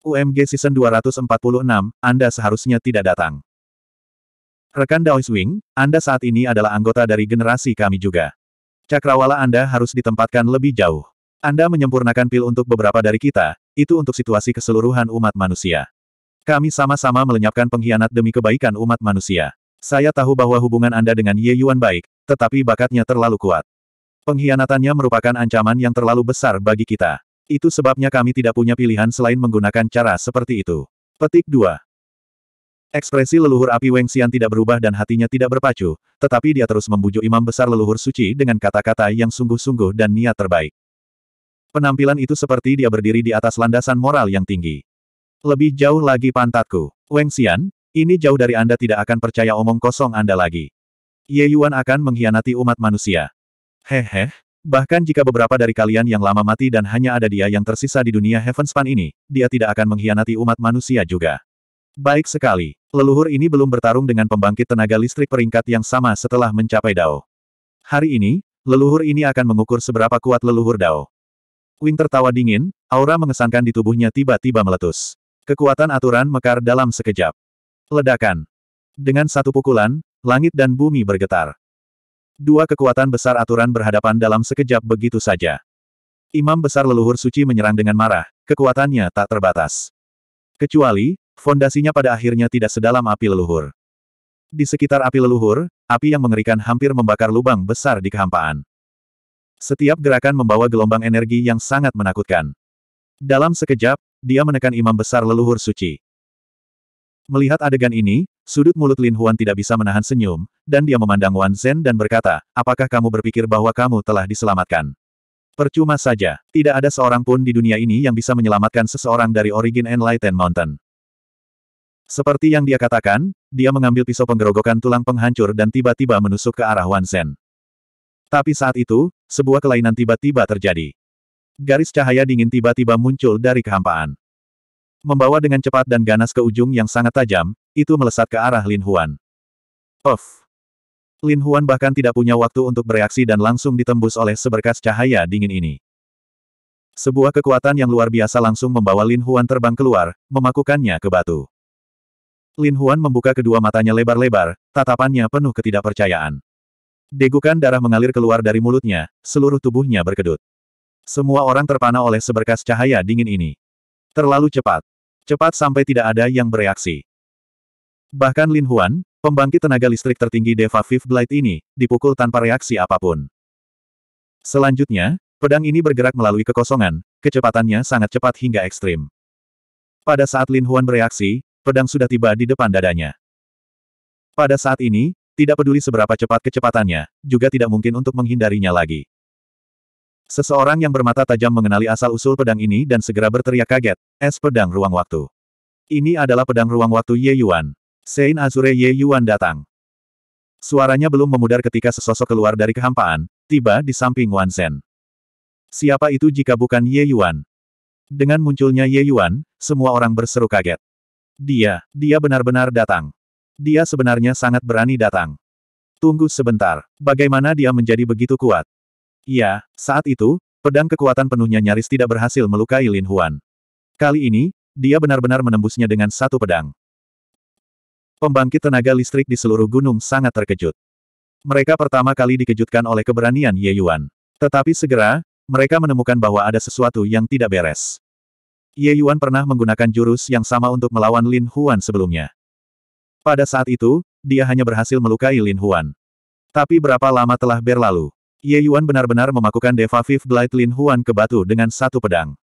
UMG Season 246, Anda seharusnya tidak datang. Rekan Wing, Anda saat ini adalah anggota dari generasi kami juga. Cakrawala Anda harus ditempatkan lebih jauh. Anda menyempurnakan pil untuk beberapa dari kita, itu untuk situasi keseluruhan umat manusia. Kami sama-sama melenyapkan pengkhianat demi kebaikan umat manusia. Saya tahu bahwa hubungan Anda dengan Ye Yuan baik, tetapi bakatnya terlalu kuat. Pengkhianatannya merupakan ancaman yang terlalu besar bagi kita. Itu sebabnya kami tidak punya pilihan selain menggunakan cara seperti itu. Petik 2. Ekspresi leluhur api Weng Xian tidak berubah dan hatinya tidak berpacu, tetapi dia terus membujuk imam besar leluhur suci dengan kata-kata yang sungguh-sungguh dan niat terbaik. Penampilan itu seperti dia berdiri di atas landasan moral yang tinggi. Lebih jauh lagi pantatku. Weng Xian, ini jauh dari Anda tidak akan percaya omong kosong Anda lagi. Ye Yuan akan mengkhianati umat manusia. Hehe, Bahkan jika beberapa dari kalian yang lama mati dan hanya ada dia yang tersisa di dunia Heavenspan ini, dia tidak akan mengkhianati umat manusia juga. Baik sekali. Leluhur ini belum bertarung dengan pembangkit tenaga listrik peringkat yang sama setelah mencapai Dao. Hari ini, leluhur ini akan mengukur seberapa kuat leluhur Dao. Wing tertawa dingin, aura mengesankan di tubuhnya tiba-tiba meletus. Kekuatan aturan mekar dalam sekejap. Ledakan. Dengan satu pukulan, langit dan bumi bergetar. Dua kekuatan besar aturan berhadapan dalam sekejap begitu saja. Imam besar leluhur suci menyerang dengan marah, kekuatannya tak terbatas. Kecuali, fondasinya pada akhirnya tidak sedalam api leluhur. Di sekitar api leluhur, api yang mengerikan hampir membakar lubang besar di kehampaan. Setiap gerakan membawa gelombang energi yang sangat menakutkan. Dalam sekejap, dia menekan imam besar leluhur suci. Melihat adegan ini, Sudut mulut Lin Huan tidak bisa menahan senyum, dan dia memandang Wan Zhen dan berkata, apakah kamu berpikir bahwa kamu telah diselamatkan? Percuma saja, tidak ada seorang pun di dunia ini yang bisa menyelamatkan seseorang dari Origin Enlightened Mountain. Seperti yang dia katakan, dia mengambil pisau penggerogokan tulang penghancur dan tiba-tiba menusuk ke arah Wan Zhen. Tapi saat itu, sebuah kelainan tiba-tiba terjadi. Garis cahaya dingin tiba-tiba muncul dari kehampaan. Membawa dengan cepat dan ganas ke ujung yang sangat tajam, itu melesat ke arah Lin Huan. Of! Lin Huan bahkan tidak punya waktu untuk bereaksi dan langsung ditembus oleh seberkas cahaya dingin ini. Sebuah kekuatan yang luar biasa langsung membawa Lin Huan terbang keluar, memakukannya ke batu. Lin Huan membuka kedua matanya lebar-lebar, tatapannya penuh ketidakpercayaan. Degukan darah mengalir keluar dari mulutnya, seluruh tubuhnya berkedut. Semua orang terpana oleh seberkas cahaya dingin ini. Terlalu cepat. Cepat sampai tidak ada yang bereaksi. Bahkan Lin Huan, pembangkit tenaga listrik tertinggi Deva Fifth Blade ini, dipukul tanpa reaksi apapun. Selanjutnya, pedang ini bergerak melalui kekosongan, kecepatannya sangat cepat hingga ekstrim. Pada saat Lin Huan bereaksi, pedang sudah tiba di depan dadanya. Pada saat ini, tidak peduli seberapa cepat kecepatannya, juga tidak mungkin untuk menghindarinya lagi. Seseorang yang bermata tajam mengenali asal-usul pedang ini dan segera berteriak kaget, es pedang ruang waktu. Ini adalah pedang ruang waktu Ye Yuan, Sein Azure Ye Yuan datang. Suaranya belum memudar ketika sesosok keluar dari kehampaan, tiba di samping Wan Zhen. Siapa itu jika bukan Ye Yuan? Dengan munculnya Ye Yuan, semua orang berseru kaget. Dia, dia benar-benar datang. Dia sebenarnya sangat berani datang. Tunggu sebentar, bagaimana dia menjadi begitu kuat? Ya, saat itu, pedang kekuatan penuhnya nyaris tidak berhasil melukai Lin Huan. Kali ini, dia benar-benar menembusnya dengan satu pedang. Pembangkit tenaga listrik di seluruh gunung sangat terkejut. Mereka pertama kali dikejutkan oleh keberanian Ye Yuan. Tetapi segera, mereka menemukan bahwa ada sesuatu yang tidak beres. Ye Yuan pernah menggunakan jurus yang sama untuk melawan Lin Huan sebelumnya. Pada saat itu, dia hanya berhasil melukai Lin Huan. Tapi berapa lama telah berlalu? Ye Yuan benar-benar memakukan Deva Fifth Blight Lin Huan ke batu dengan satu pedang.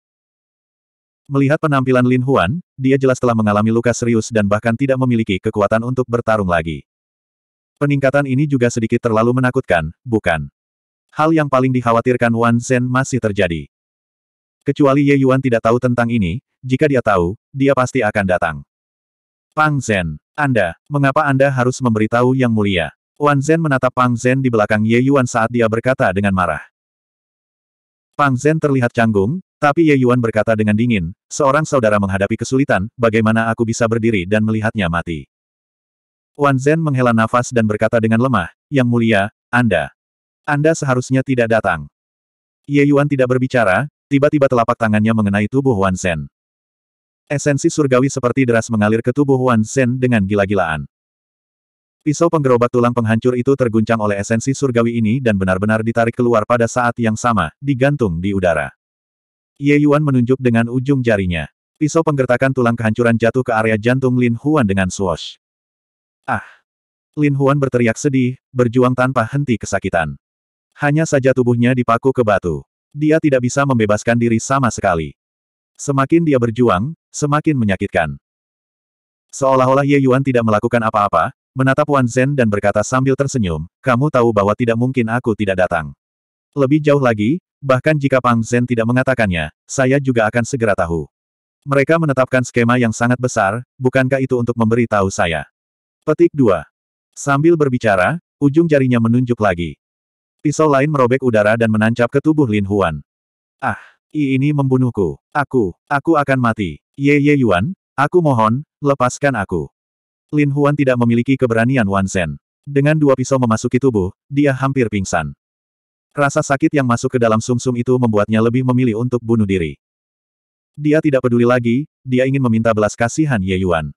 Melihat penampilan Lin Huan, dia jelas telah mengalami luka serius dan bahkan tidak memiliki kekuatan untuk bertarung lagi. Peningkatan ini juga sedikit terlalu menakutkan, bukan? Hal yang paling dikhawatirkan Wan Zhen masih terjadi. Kecuali Ye Yuan tidak tahu tentang ini, jika dia tahu, dia pasti akan datang. Pang Zhen, Anda, mengapa Anda harus memberitahu Yang Mulia? Wan Zhen menatap Pang Zhen di belakang Ye Yuan saat dia berkata dengan marah. Pang Zhen terlihat canggung, tapi Ye Yuan berkata dengan dingin, seorang saudara menghadapi kesulitan, bagaimana aku bisa berdiri dan melihatnya mati. Wan Zhen menghela nafas dan berkata dengan lemah, Yang mulia, Anda. Anda seharusnya tidak datang. Ye Yuan tidak berbicara, tiba-tiba telapak tangannya mengenai tubuh Wan Zhen. Esensi surgawi seperti deras mengalir ke tubuh Wan Zhen dengan gila-gilaan. Pisau penggerobak tulang penghancur itu terguncang oleh esensi surgawi ini dan benar-benar ditarik keluar pada saat yang sama, digantung di udara. Ye Yuan menunjuk dengan ujung jarinya. Pisau penggertakan tulang kehancuran jatuh ke area jantung Lin Huan dengan swash. Ah! Lin Huan berteriak sedih, berjuang tanpa henti kesakitan. Hanya saja tubuhnya dipaku ke batu. Dia tidak bisa membebaskan diri sama sekali. Semakin dia berjuang, semakin menyakitkan. Seolah-olah Ye Yuan tidak melakukan apa-apa, menatap Wan Zhen dan berkata sambil tersenyum, kamu tahu bahwa tidak mungkin aku tidak datang. Lebih jauh lagi, Bahkan jika Pang Zhen tidak mengatakannya, saya juga akan segera tahu. Mereka menetapkan skema yang sangat besar, bukankah itu untuk memberi tahu saya? Petik 2. Sambil berbicara, ujung jarinya menunjuk lagi. Pisau lain merobek udara dan menancap ke tubuh Lin Huan. Ah, I ini membunuhku. Aku, aku akan mati. Ye Ye Yuan, aku mohon, lepaskan aku. Lin Huan tidak memiliki keberanian Wan Zhen. Dengan dua pisau memasuki tubuh, dia hampir pingsan. Rasa sakit yang masuk ke dalam sumsum -sum itu membuatnya lebih memilih untuk bunuh diri. Dia tidak peduli lagi, dia ingin meminta belas kasihan Ye Yuan.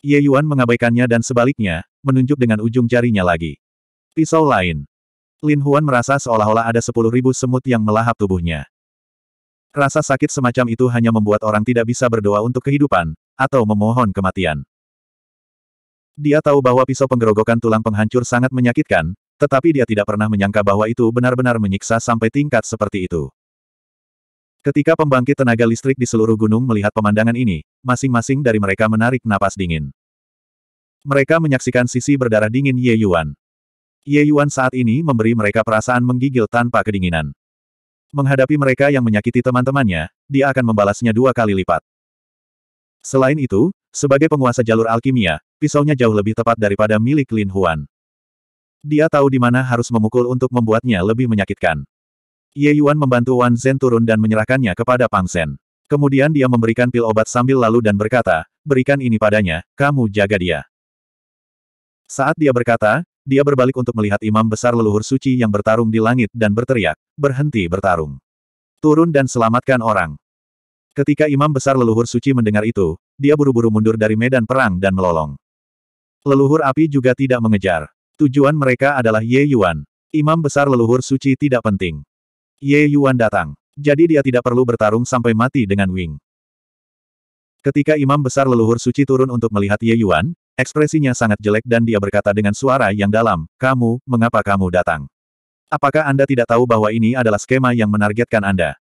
Ye Yuan mengabaikannya dan sebaliknya, menunjuk dengan ujung jarinya lagi. Pisau lain. Lin Huan merasa seolah-olah ada sepuluh ribu semut yang melahap tubuhnya. Rasa sakit semacam itu hanya membuat orang tidak bisa berdoa untuk kehidupan, atau memohon kematian. Dia tahu bahwa pisau penggerogokan tulang penghancur sangat menyakitkan, tetapi dia tidak pernah menyangka bahwa itu benar-benar menyiksa sampai tingkat seperti itu. Ketika pembangkit tenaga listrik di seluruh gunung melihat pemandangan ini, masing-masing dari mereka menarik napas dingin. Mereka menyaksikan sisi berdarah dingin Ye Yuan. Ye Yuan saat ini memberi mereka perasaan menggigil tanpa kedinginan. Menghadapi mereka yang menyakiti teman-temannya, dia akan membalasnya dua kali lipat. Selain itu, sebagai penguasa jalur alkimia, pisaunya jauh lebih tepat daripada milik Lin Huan. Dia tahu di mana harus memukul untuk membuatnya lebih menyakitkan. Ye Yuan membantu Wan Zhen turun dan menyerahkannya kepada Pang Zhen. Kemudian dia memberikan pil obat sambil lalu dan berkata, berikan ini padanya, kamu jaga dia. Saat dia berkata, dia berbalik untuk melihat imam besar leluhur suci yang bertarung di langit dan berteriak, berhenti bertarung. Turun dan selamatkan orang. Ketika imam besar leluhur suci mendengar itu, dia buru-buru mundur dari medan perang dan melolong. Leluhur api juga tidak mengejar. Tujuan mereka adalah Ye Yuan. Imam besar leluhur suci tidak penting. Ye Yuan datang. Jadi dia tidak perlu bertarung sampai mati dengan Wing. Ketika imam besar leluhur suci turun untuk melihat Ye Yuan, ekspresinya sangat jelek dan dia berkata dengan suara yang dalam, Kamu, mengapa kamu datang? Apakah Anda tidak tahu bahwa ini adalah skema yang menargetkan Anda?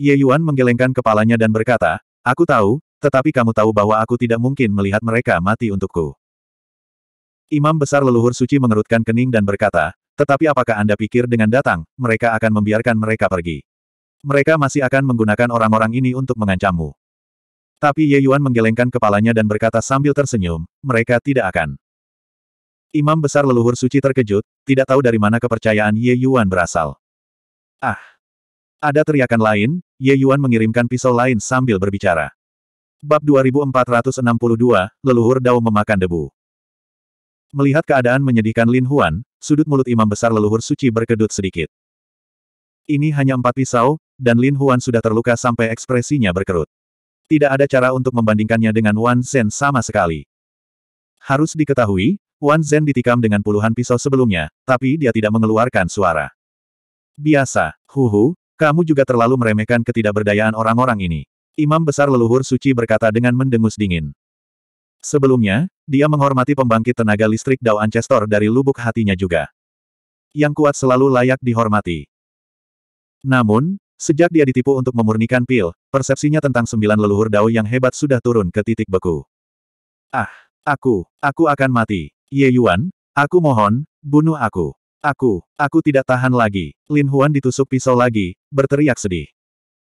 Ye Yuan menggelengkan kepalanya dan berkata, Aku tahu, tetapi kamu tahu bahwa aku tidak mungkin melihat mereka mati untukku. Imam besar leluhur suci mengerutkan kening dan berkata, tetapi apakah Anda pikir dengan datang, mereka akan membiarkan mereka pergi? Mereka masih akan menggunakan orang-orang ini untuk mengancammu. Tapi Ye Yuan menggelengkan kepalanya dan berkata sambil tersenyum, mereka tidak akan. Imam besar leluhur suci terkejut, tidak tahu dari mana kepercayaan Ye Yuan berasal. Ah! Ada teriakan lain, Ye Yuan mengirimkan pisau lain sambil berbicara. Bab 2462, Leluhur Dao memakan debu. Melihat keadaan menyedihkan Lin Huan, sudut mulut imam besar leluhur suci berkedut sedikit. Ini hanya empat pisau, dan Lin Huan sudah terluka sampai ekspresinya berkerut. Tidak ada cara untuk membandingkannya dengan Wan Zhen sama sekali. Harus diketahui, Wan Zhen ditikam dengan puluhan pisau sebelumnya, tapi dia tidak mengeluarkan suara. Biasa, huhu, kamu juga terlalu meremehkan ketidakberdayaan orang-orang ini. Imam besar leluhur suci berkata dengan mendengus dingin. Sebelumnya, dia menghormati pembangkit tenaga listrik Dao Ancestor dari lubuk hatinya juga. Yang kuat selalu layak dihormati. Namun, sejak dia ditipu untuk memurnikan pil, persepsinya tentang sembilan leluhur Dao yang hebat sudah turun ke titik beku. Ah, aku, aku akan mati. Ye Yuan, aku mohon, bunuh aku. Aku, aku tidak tahan lagi. Lin Huan ditusuk pisau lagi, berteriak sedih.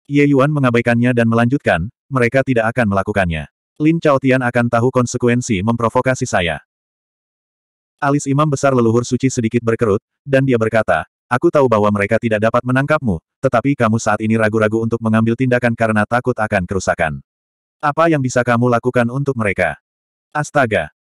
Ye Yuan mengabaikannya dan melanjutkan, mereka tidak akan melakukannya. Lin Chaotian akan tahu konsekuensi memprovokasi saya. Alis imam besar leluhur suci sedikit berkerut, dan dia berkata, Aku tahu bahwa mereka tidak dapat menangkapmu, tetapi kamu saat ini ragu-ragu untuk mengambil tindakan karena takut akan kerusakan. Apa yang bisa kamu lakukan untuk mereka? Astaga!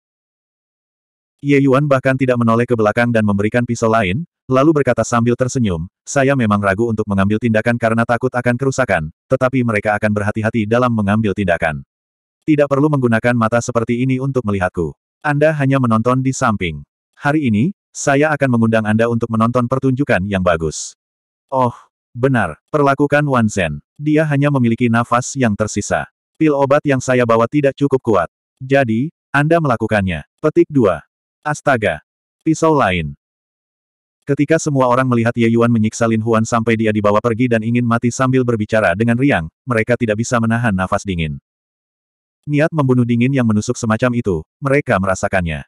Ye Yuan bahkan tidak menoleh ke belakang dan memberikan pisau lain, lalu berkata sambil tersenyum, saya memang ragu untuk mengambil tindakan karena takut akan kerusakan, tetapi mereka akan berhati-hati dalam mengambil tindakan. Tidak perlu menggunakan mata seperti ini untuk melihatku. Anda hanya menonton di samping. Hari ini, saya akan mengundang Anda untuk menonton pertunjukan yang bagus. Oh, benar, perlakukan Wan Zen. Dia hanya memiliki nafas yang tersisa. Pil obat yang saya bawa tidak cukup kuat. Jadi, Anda melakukannya. Petik 2. Astaga. Pisau lain. Ketika semua orang melihat Ye Yuan menyiksa Lin Huan sampai dia dibawa pergi dan ingin mati sambil berbicara dengan riang, mereka tidak bisa menahan nafas dingin. Niat membunuh dingin yang menusuk semacam itu, mereka merasakannya.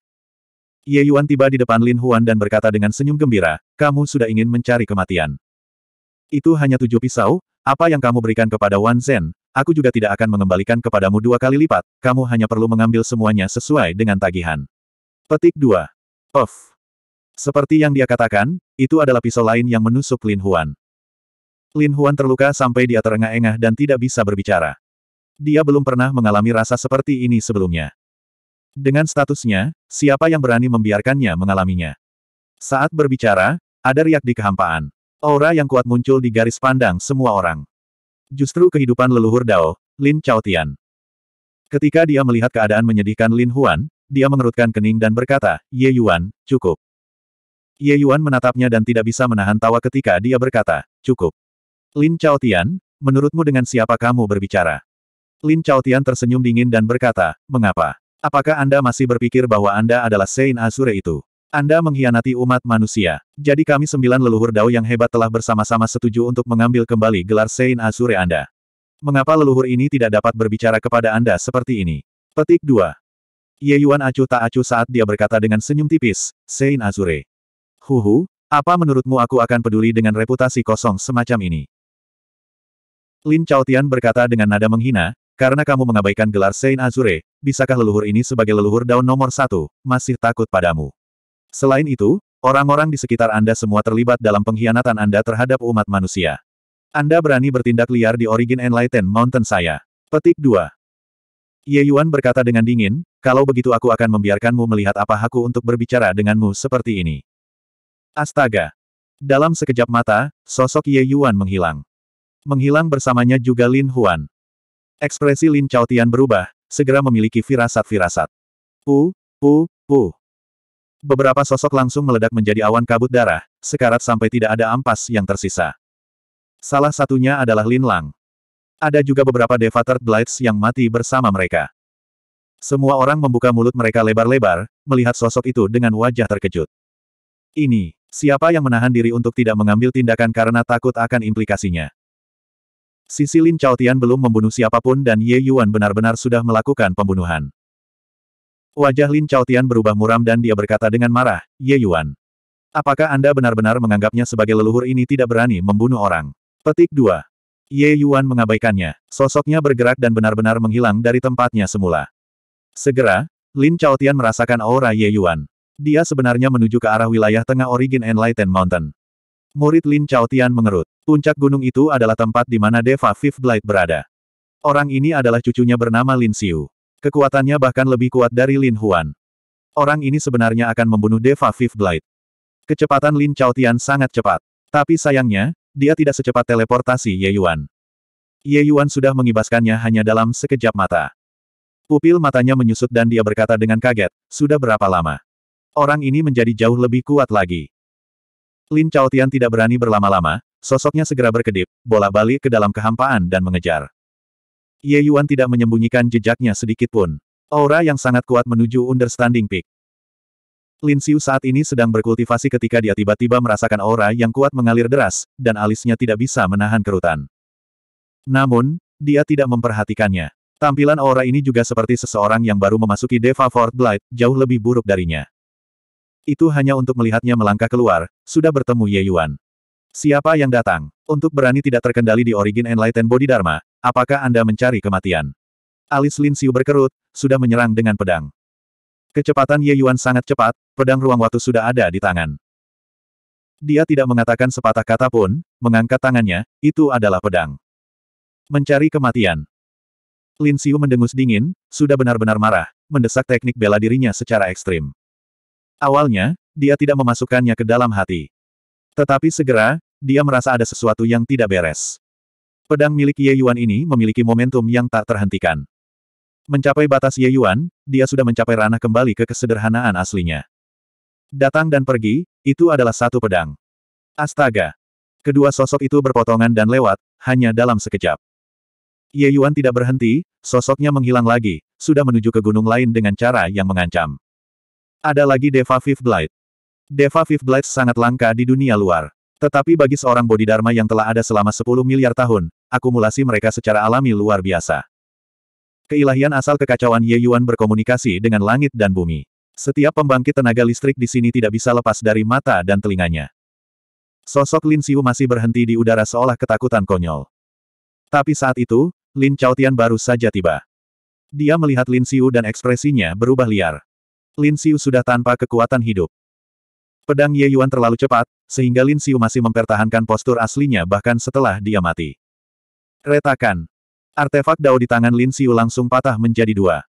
Ye Yuan tiba di depan Lin Huan dan berkata dengan senyum gembira, kamu sudah ingin mencari kematian. Itu hanya tujuh pisau, apa yang kamu berikan kepada Wan Zhen, aku juga tidak akan mengembalikan kepadamu dua kali lipat, kamu hanya perlu mengambil semuanya sesuai dengan tagihan. Petik 2. Of. Seperti yang dia katakan, itu adalah pisau lain yang menusuk Lin Huan. Lin Huan terluka sampai dia terengah-engah dan tidak bisa berbicara. Dia belum pernah mengalami rasa seperti ini sebelumnya. Dengan statusnya, siapa yang berani membiarkannya mengalaminya? Saat berbicara, ada riak di kehampaan. Aura yang kuat muncul di garis pandang semua orang. Justru kehidupan leluhur Dao, Lin Chaotian. Ketika dia melihat keadaan menyedihkan Lin Huan, dia mengerutkan kening dan berkata, Ye Yuan, cukup. Ye Yuan menatapnya dan tidak bisa menahan tawa ketika dia berkata, cukup. Lin Chaotian, menurutmu dengan siapa kamu berbicara? Lin Chao Tian tersenyum dingin dan berkata, mengapa? Apakah Anda masih berpikir bahwa Anda adalah Sein Azure itu? Anda mengkhianati umat manusia. Jadi kami sembilan leluhur Dao yang hebat telah bersama-sama setuju untuk mengambil kembali gelar Sein Azure Anda. Mengapa leluhur ini tidak dapat berbicara kepada Anda seperti ini? Petik 2. Ye Yuan acuh tak acuh saat dia berkata dengan senyum tipis, "Sein Azure. Huhu, apa menurutmu aku akan peduli dengan reputasi kosong semacam ini? Lin Chao Tian berkata dengan nada menghina, karena kamu mengabaikan gelar Saint Azure, bisakah leluhur ini sebagai leluhur daun nomor satu, masih takut padamu. Selain itu, orang-orang di sekitar Anda semua terlibat dalam pengkhianatan Anda terhadap umat manusia. Anda berani bertindak liar di Origin Enlightened Mountain saya. Petik 2. Ye Yuan berkata dengan dingin, kalau begitu aku akan membiarkanmu melihat apa aku untuk berbicara denganmu seperti ini. Astaga! Dalam sekejap mata, sosok Ye Yuan menghilang. Menghilang bersamanya juga Lin Huan. Ekspresi Lin Chao Tian berubah, segera memiliki firasat-firasat. Pu, pu, pu. Beberapa sosok langsung meledak menjadi awan kabut darah, sekarat sampai tidak ada ampas yang tersisa. Salah satunya adalah Lin Lang. Ada juga beberapa Third Blights yang mati bersama mereka. Semua orang membuka mulut mereka lebar-lebar, melihat sosok itu dengan wajah terkejut. Ini, siapa yang menahan diri untuk tidak mengambil tindakan karena takut akan implikasinya? Sisi Lin Tian belum membunuh siapapun dan Ye Yuan benar-benar sudah melakukan pembunuhan. Wajah Lin Tian berubah muram dan dia berkata dengan marah, Ye Yuan. Apakah Anda benar-benar menganggapnya sebagai leluhur ini tidak berani membunuh orang? Petik 2. Ye Yuan mengabaikannya. Sosoknya bergerak dan benar-benar menghilang dari tempatnya semula. Segera, Lin Tian merasakan aura Ye Yuan. Dia sebenarnya menuju ke arah wilayah tengah Origin Enlightened Mountain. Murid Lin Tian mengerut. Puncak gunung itu adalah tempat di mana Deva Fifth Blight berada. Orang ini adalah cucunya bernama Lin Xiu. Kekuatannya bahkan lebih kuat dari Lin Huan. Orang ini sebenarnya akan membunuh Deva Fifth Blight. Kecepatan Lin Tian sangat cepat. Tapi sayangnya, dia tidak secepat teleportasi Ye Yuan. Ye Yuan sudah mengibaskannya hanya dalam sekejap mata. Pupil matanya menyusut dan dia berkata dengan kaget, sudah berapa lama? Orang ini menjadi jauh lebih kuat lagi. Lin Tian tidak berani berlama-lama, sosoknya segera berkedip, bola balik ke dalam kehampaan dan mengejar. Ye Yuan tidak menyembunyikan jejaknya sedikit pun, Aura yang sangat kuat menuju understanding peak. Lin Xiu saat ini sedang berkultivasi ketika dia tiba-tiba merasakan aura yang kuat mengalir deras, dan alisnya tidak bisa menahan kerutan. Namun, dia tidak memperhatikannya. Tampilan aura ini juga seperti seseorang yang baru memasuki Deva Fort Blight, jauh lebih buruk darinya. Itu hanya untuk melihatnya melangkah keluar, sudah bertemu Ye Yuan. Siapa yang datang? Untuk berani tidak terkendali di Origin Enlightened Body Dharma? apakah Anda mencari kematian? Alis Lin Xiu berkerut, sudah menyerang dengan pedang. Kecepatan Ye Yuan sangat cepat, pedang ruang waktu sudah ada di tangan. Dia tidak mengatakan sepatah kata pun, mengangkat tangannya, itu adalah pedang. Mencari kematian. Lin Xiu mendengus dingin, sudah benar-benar marah, mendesak teknik bela dirinya secara ekstrim. Awalnya, dia tidak memasukkannya ke dalam hati. Tetapi segera, dia merasa ada sesuatu yang tidak beres. Pedang milik Ye Yuan ini memiliki momentum yang tak terhentikan. Mencapai batas Ye Yuan, dia sudah mencapai ranah kembali ke kesederhanaan aslinya. Datang dan pergi, itu adalah satu pedang. Astaga! Kedua sosok itu berpotongan dan lewat, hanya dalam sekejap. Ye Yuan tidak berhenti, sosoknya menghilang lagi, sudah menuju ke gunung lain dengan cara yang mengancam. Ada lagi Deva Fifth Blade. Deva Fifth Blight sangat langka di dunia luar. Tetapi bagi seorang bodhidharma yang telah ada selama 10 miliar tahun, akumulasi mereka secara alami luar biasa. Keilahian asal kekacauan Ye Yuan berkomunikasi dengan langit dan bumi. Setiap pembangkit tenaga listrik di sini tidak bisa lepas dari mata dan telinganya. Sosok Lin Xiu masih berhenti di udara seolah ketakutan konyol. Tapi saat itu, Lin Chao Tian baru saja tiba. Dia melihat Lin Xiu dan ekspresinya berubah liar. Lin Xiu sudah tanpa kekuatan hidup. Pedang Ye Yuan terlalu cepat, sehingga Lin Xiu masih mempertahankan postur aslinya bahkan setelah dia mati. Retakan. Artefak dao di tangan Lin Xiu langsung patah menjadi dua.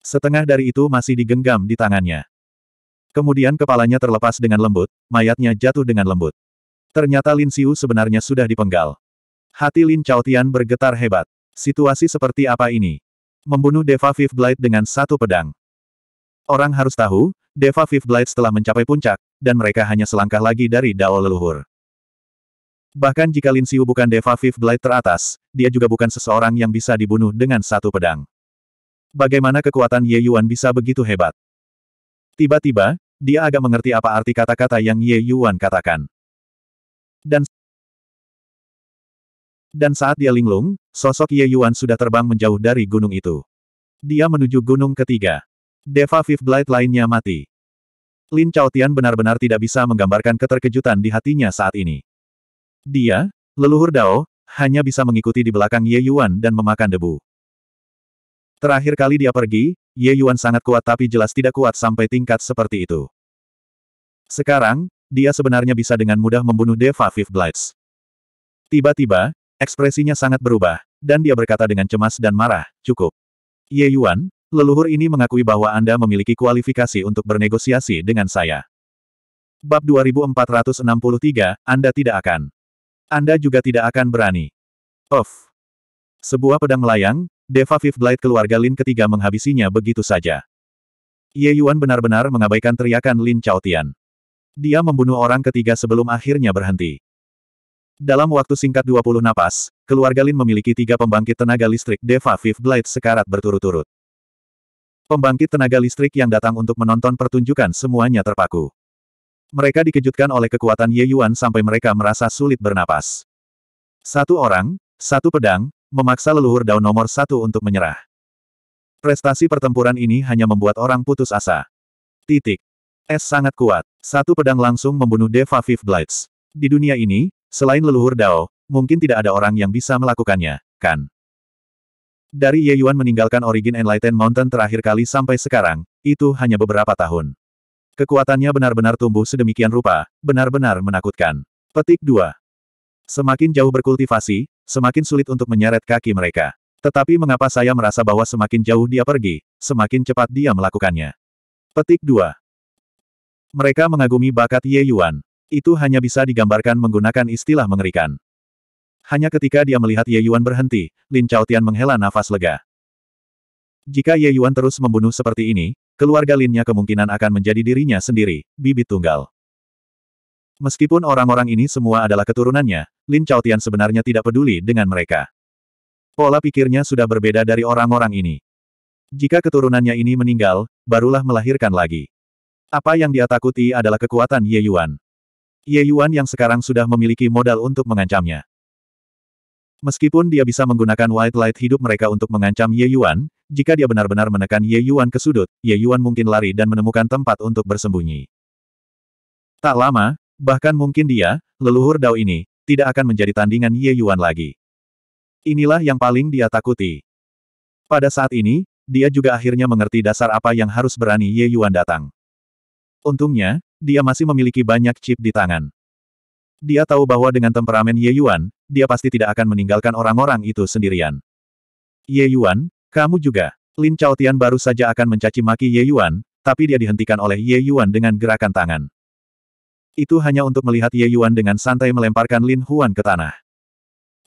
Setengah dari itu masih digenggam di tangannya. Kemudian kepalanya terlepas dengan lembut, mayatnya jatuh dengan lembut. Ternyata Lin Xiu sebenarnya sudah dipenggal. Hati Lin Chaotian bergetar hebat. Situasi seperti apa ini? Membunuh Deva Fifth Blade dengan satu pedang. Orang harus tahu, Deva Fifth Blight telah mencapai puncak, dan mereka hanya selangkah lagi dari Dao leluhur. Bahkan jika Lin Xiu bukan Deva Fifth Blight teratas, dia juga bukan seseorang yang bisa dibunuh dengan satu pedang. Bagaimana kekuatan Ye Yuan bisa begitu hebat? Tiba-tiba, dia agak mengerti apa arti kata-kata yang Ye Yuan katakan. Dan dan saat dia linglung, sosok Ye Yuan sudah terbang menjauh dari gunung itu. Dia menuju gunung ketiga. Deva Fifth lainnya mati. Lin Chaotian benar-benar tidak bisa menggambarkan keterkejutan di hatinya saat ini. Dia, leluhur Dao, hanya bisa mengikuti di belakang Ye Yuan dan memakan debu. Terakhir kali dia pergi, Ye Yuan sangat kuat tapi jelas tidak kuat sampai tingkat seperti itu. Sekarang, dia sebenarnya bisa dengan mudah membunuh Deva Fifth Blades. Tiba-tiba, ekspresinya sangat berubah, dan dia berkata dengan cemas dan marah, cukup. Ye Yuan, leluhur ini mengakui bahwa Anda memiliki kualifikasi untuk bernegosiasi dengan saya. Bab 2463, Anda tidak akan. Anda juga tidak akan berani. Of, Sebuah pedang melayang, Deva Fifth Blade keluarga Lin ketiga menghabisinya begitu saja. Ye Yuan benar-benar mengabaikan teriakan Lin Chao Tian. Dia membunuh orang ketiga sebelum akhirnya berhenti. Dalam waktu singkat 20 napas, keluarga Lin memiliki tiga pembangkit tenaga listrik Deva Fifth Blade sekarat berturut-turut. Pembangkit tenaga listrik yang datang untuk menonton pertunjukan semuanya terpaku. Mereka dikejutkan oleh kekuatan Ye Yuan sampai mereka merasa sulit bernapas. Satu orang, satu pedang, memaksa leluhur daun nomor satu untuk menyerah. Prestasi pertempuran ini hanya membuat orang putus asa. Titik. Es sangat kuat. Satu pedang langsung membunuh Deva Fifth Blights. Di dunia ini, selain leluhur Dao, mungkin tidak ada orang yang bisa melakukannya, kan? Dari Ye Yuan meninggalkan Origin Enlightened Mountain terakhir kali sampai sekarang, itu hanya beberapa tahun. Kekuatannya benar-benar tumbuh sedemikian rupa, benar-benar menakutkan. Petik 2. Semakin jauh berkultivasi, semakin sulit untuk menyeret kaki mereka. Tetapi mengapa saya merasa bahwa semakin jauh dia pergi, semakin cepat dia melakukannya. Petik 2. Mereka mengagumi bakat Ye Yuan. Itu hanya bisa digambarkan menggunakan istilah mengerikan. Hanya ketika dia melihat Ye Yuan berhenti, Lin Tian menghela nafas lega. Jika Ye Yuan terus membunuh seperti ini, keluarga Linnya kemungkinan akan menjadi dirinya sendiri, bibit tunggal. Meskipun orang-orang ini semua adalah keturunannya, Lin Tian sebenarnya tidak peduli dengan mereka. Pola pikirnya sudah berbeda dari orang-orang ini. Jika keturunannya ini meninggal, barulah melahirkan lagi. Apa yang dia takuti adalah kekuatan Ye Yuan. Ye Yuan yang sekarang sudah memiliki modal untuk mengancamnya. Meskipun dia bisa menggunakan white light hidup mereka untuk mengancam Ye Yuan, jika dia benar-benar menekan Ye Yuan ke sudut, Ye Yuan mungkin lari dan menemukan tempat untuk bersembunyi. Tak lama, bahkan mungkin dia, leluhur Dao ini, tidak akan menjadi tandingan Ye Yuan lagi. Inilah yang paling dia takuti. Pada saat ini, dia juga akhirnya mengerti dasar apa yang harus berani Ye Yuan datang. Untungnya, dia masih memiliki banyak chip di tangan. Dia tahu bahwa dengan temperamen Ye Yuan, dia pasti tidak akan meninggalkan orang-orang itu sendirian. Ye Yuan, kamu juga. Lin Chaotian baru saja akan mencaci maki Ye Yuan, tapi dia dihentikan oleh Ye Yuan dengan gerakan tangan. Itu hanya untuk melihat Ye Yuan dengan santai melemparkan Lin Huan ke tanah.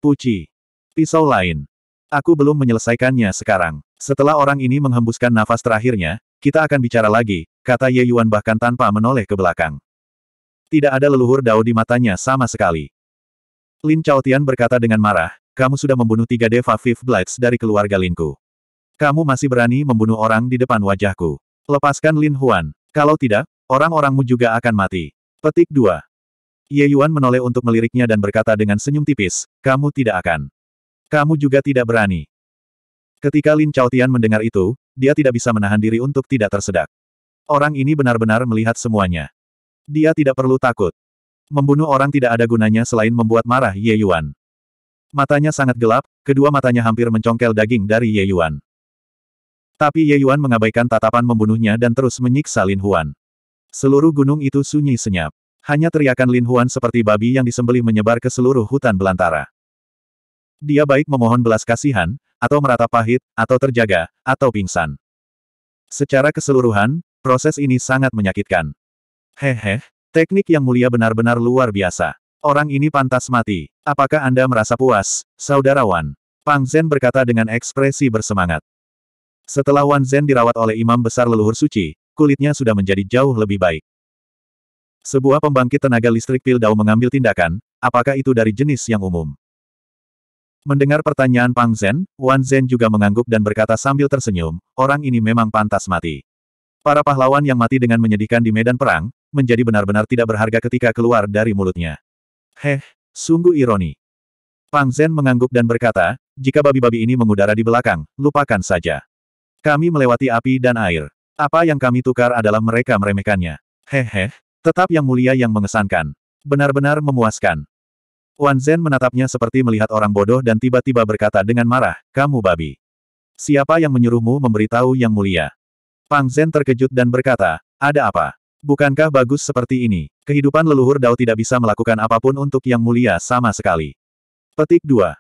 Puci. Pisau lain. Aku belum menyelesaikannya sekarang. Setelah orang ini menghembuskan nafas terakhirnya, kita akan bicara lagi, kata Ye Yuan bahkan tanpa menoleh ke belakang. Tidak ada leluhur dao di matanya sama sekali. Lin Chao Tian berkata dengan marah, kamu sudah membunuh tiga Deva Fifth Blades dari keluarga Linku. Kamu masih berani membunuh orang di depan wajahku. Lepaskan Lin Huan. Kalau tidak, orang-orangmu juga akan mati. Petik 2. Ye Yuan menoleh untuk meliriknya dan berkata dengan senyum tipis, kamu tidak akan. Kamu juga tidak berani. Ketika Lin Chao Tian mendengar itu, dia tidak bisa menahan diri untuk tidak tersedak. Orang ini benar-benar melihat semuanya. Dia tidak perlu takut. Membunuh orang tidak ada gunanya selain membuat marah Ye Yuan. Matanya sangat gelap, kedua matanya hampir mencongkel daging dari Ye Yuan. Tapi Ye Yuan mengabaikan tatapan membunuhnya dan terus menyiksa Lin Huan. Seluruh gunung itu sunyi senyap. Hanya teriakan Lin Huan seperti babi yang disembelih menyebar ke seluruh hutan belantara. Dia baik memohon belas kasihan, atau merata pahit, atau terjaga, atau pingsan. Secara keseluruhan, proses ini sangat menyakitkan. Hehe, Teknik yang mulia benar-benar luar biasa. Orang ini pantas mati. Apakah Anda merasa puas, saudara Wan? Pang Zen berkata dengan ekspresi bersemangat. Setelah Wan Zen dirawat oleh imam besar leluhur suci, kulitnya sudah menjadi jauh lebih baik. Sebuah pembangkit tenaga listrik pil Pildau mengambil tindakan, apakah itu dari jenis yang umum? Mendengar pertanyaan Pang Zen, Wan Zen juga mengangguk dan berkata sambil tersenyum, orang ini memang pantas mati. Para pahlawan yang mati dengan menyedihkan di medan perang, menjadi benar-benar tidak berharga ketika keluar dari mulutnya. Heh, sungguh ironi. Pang Zhen mengangguk dan berkata, jika babi-babi ini mengudara di belakang, lupakan saja. Kami melewati api dan air. Apa yang kami tukar adalah mereka meremehkannya. Hehe, tetap yang mulia yang mengesankan. Benar-benar memuaskan. Wan Zhen menatapnya seperti melihat orang bodoh dan tiba-tiba berkata dengan marah, kamu babi. Siapa yang menyuruhmu memberitahu yang mulia? Pang Zhen terkejut dan berkata, ada apa? Bukankah bagus seperti ini? Kehidupan leluhur Dao tidak bisa melakukan apapun untuk yang mulia sama sekali. Petik 2.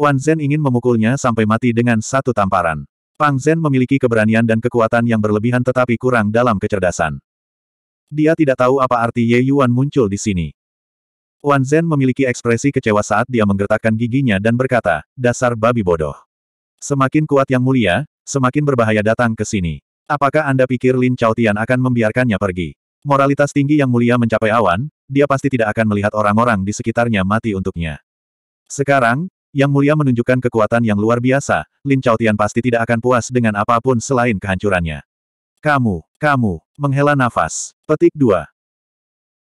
Wan Zhen ingin memukulnya sampai mati dengan satu tamparan. Pang Zhen memiliki keberanian dan kekuatan yang berlebihan tetapi kurang dalam kecerdasan. Dia tidak tahu apa arti Ye Yuan muncul di sini. Wan Zhen memiliki ekspresi kecewa saat dia menggertakkan giginya dan berkata, dasar babi bodoh. Semakin kuat yang mulia, semakin berbahaya datang ke sini. Apakah Anda pikir Lin Chao Tian akan membiarkannya pergi? Moralitas tinggi yang mulia mencapai awan, dia pasti tidak akan melihat orang-orang di sekitarnya mati untuknya. Sekarang, yang mulia menunjukkan kekuatan yang luar biasa, Lin Chao Tian pasti tidak akan puas dengan apapun selain kehancurannya. Kamu, kamu, menghela nafas. Petik 2.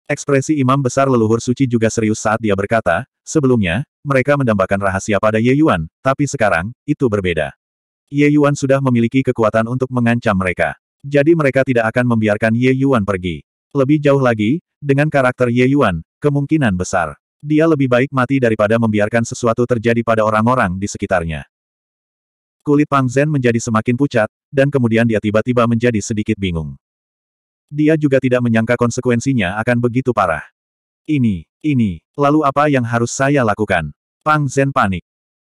Ekspresi imam besar leluhur suci juga serius saat dia berkata, sebelumnya, mereka mendambakan rahasia pada Ye Yuan, tapi sekarang, itu berbeda. Ye Yuan sudah memiliki kekuatan untuk mengancam mereka. Jadi mereka tidak akan membiarkan Ye Yuan pergi. Lebih jauh lagi, dengan karakter Ye Yuan, kemungkinan besar. Dia lebih baik mati daripada membiarkan sesuatu terjadi pada orang-orang di sekitarnya. Kulit Pang Zhen menjadi semakin pucat, dan kemudian dia tiba-tiba menjadi sedikit bingung. Dia juga tidak menyangka konsekuensinya akan begitu parah. Ini, ini, lalu apa yang harus saya lakukan? Pang Zhen panik.